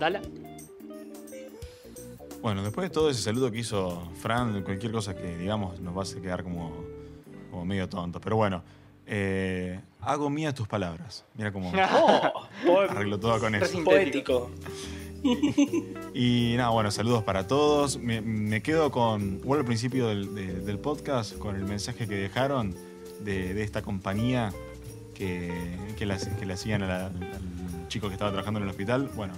Dala. Bueno, después de todo ese saludo que hizo Fran, cualquier cosa que digamos nos va a quedar como, medio tonto. Pero bueno, eh, hago mía tus palabras. Mira cómo oh, arreglo todo con eso. Poético y nada, bueno, saludos para todos. Me, quedo con, bueno al principio del, podcast, con el mensaje que dejaron de, esta compañía que, que, le hacían al chico que estaba trabajando en el hospital. Bueno,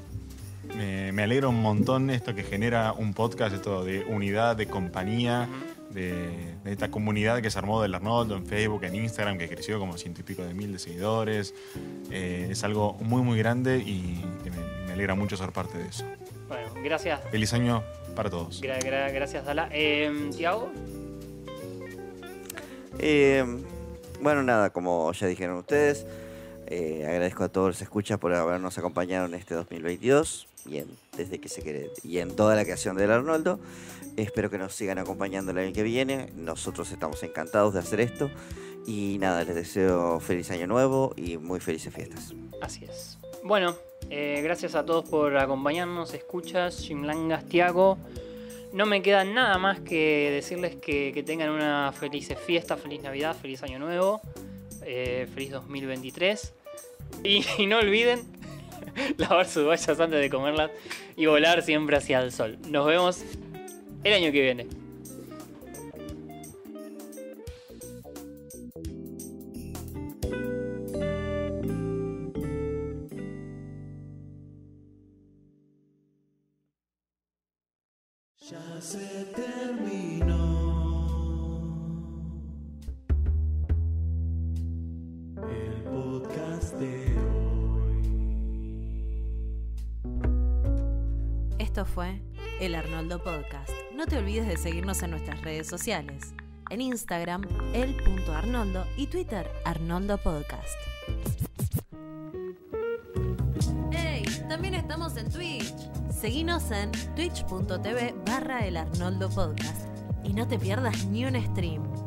me, alegro un montón esto que genera un podcast, esto de unidad, de compañía. De, esta comunidad que se armó del Arnoldo en Facebook, en Instagram, que creció como ciento y pico de mil de seguidores. Eh, es algo muy, muy grande y que me, alegra mucho ser parte de eso. Bueno, gracias. Feliz año para todos. gracias, Dala. Em, Tiago. Em, bueno, nada, como ya dijeron ustedes, eh, agradezco a todos los escuchas por habernos acompañado en este 2022 y en, y en toda la creación del Arnoldo. Espero que nos sigan acompañando el año que viene. Nosotros estamos encantados de hacer esto. Y nada, les deseo feliz año nuevo y muy felices fiestas. Así es. Bueno, eh, gracias a todos por acompañarnos, escuchas, Shimlangas, Tiago. No me queda nada más que decirles que, tengan una feliz fiesta, feliz Navidad, feliz Año Nuevo, eh, feliz 2023. Y, y no olviden lavar sus vallas antes de comerlas y volar siempre hacia el sol. Nos vemos el año que viene. te olvides de seguirnos en nuestras redes sociales. En Instagram, el.arnoldo y Twitter, Arnoldo Podcast. ¡Hey! También estamos en Twitch. Seguinos en twitch.tv barra el Arnoldo Podcast y no te pierdas ni un stream.